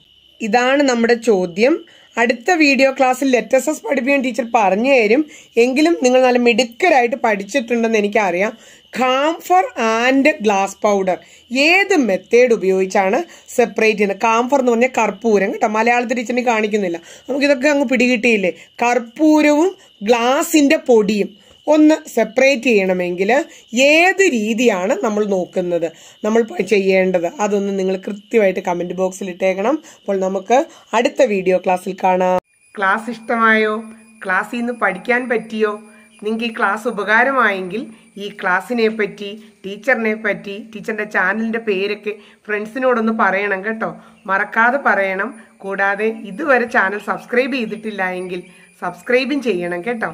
[SPEAKER 1] ഇതാണ് നമ്മുടെ ചോദ്യം അടുത്ത വീഡിയോ ക്ലാസ്സിൽ ലെറ്റസസ് പഠിപ്പിക്കാൻ ടീച്ചർ പറഞ്ഞു തരും എങ്കിലും നിങ്ങൾ നല്ല മിടുക്കരായിട്ട് പഠിച്ചിട്ടുണ്ടെന്ന് എനിക്കറിയാം കാംഫർ ആൻഡ് ഗ്ലാസ് പൗഡർ ഏത് മെത്തേഡ് ഉപയോഗിച്ചാണ് സെപ്പറേറ്റ് ചെയ്യുന്നത് കാംഫർ എന്ന് പറഞ്ഞാൽ കർപ്പൂരം കേട്ടോ മലയാളത്തിൽ ഇച്ചിരി കാണിക്കുന്നില്ല നമുക്കിതൊക്കെ അങ്ങ് പിടികിട്ടിയില്ലേ കർപ്പൂരവും ഗ്ലാസിൻ്റെ പൊടിയും ഒന്ന് സെപ്പറേറ്റ് ചെയ്യണമെങ്കിൽ ഏത് രീതിയാണ് നമ്മൾ നോക്കുന്നത് നമ്മൾ ചെയ്യേണ്ടത് അതൊന്ന് നിങ്ങൾ കൃത്യമായിട്ട് കമൻറ്റ് ബോക്സിൽ ഇട്ടേക്കണം അപ്പോൾ നമുക്ക് അടുത്ത വീഡിയോ ക്ലാസ്സിൽ കാണാം ക്ലാസ് ഇഷ്ടമായോ ക്ലാസ്സിൽ നിന്ന് പഠിക്കാൻ പറ്റിയോ നിങ്ങൾക്ക് ഈ ക്ലാസ് ഉപകാരമായെങ്കിൽ ഈ ക്ലാസ്സിനെ പറ്റി ടീച്ചറിനെ പറ്റി ടീച്ചറിൻ്റെ ചാനലിൻ്റെ പേരൊക്കെ ഫ്രണ്ട്സിനോടൊന്ന് പറയണം കേട്ടോ മറക്കാതെ പറയണം കൂടാതെ ഇതുവരെ ചാനൽ സബ്സ്ക്രൈബ് ചെയ്തിട്ടില്ല എങ്കിൽ സബ്സ്ക്രൈബും ചെയ്യണം കേട്ടോ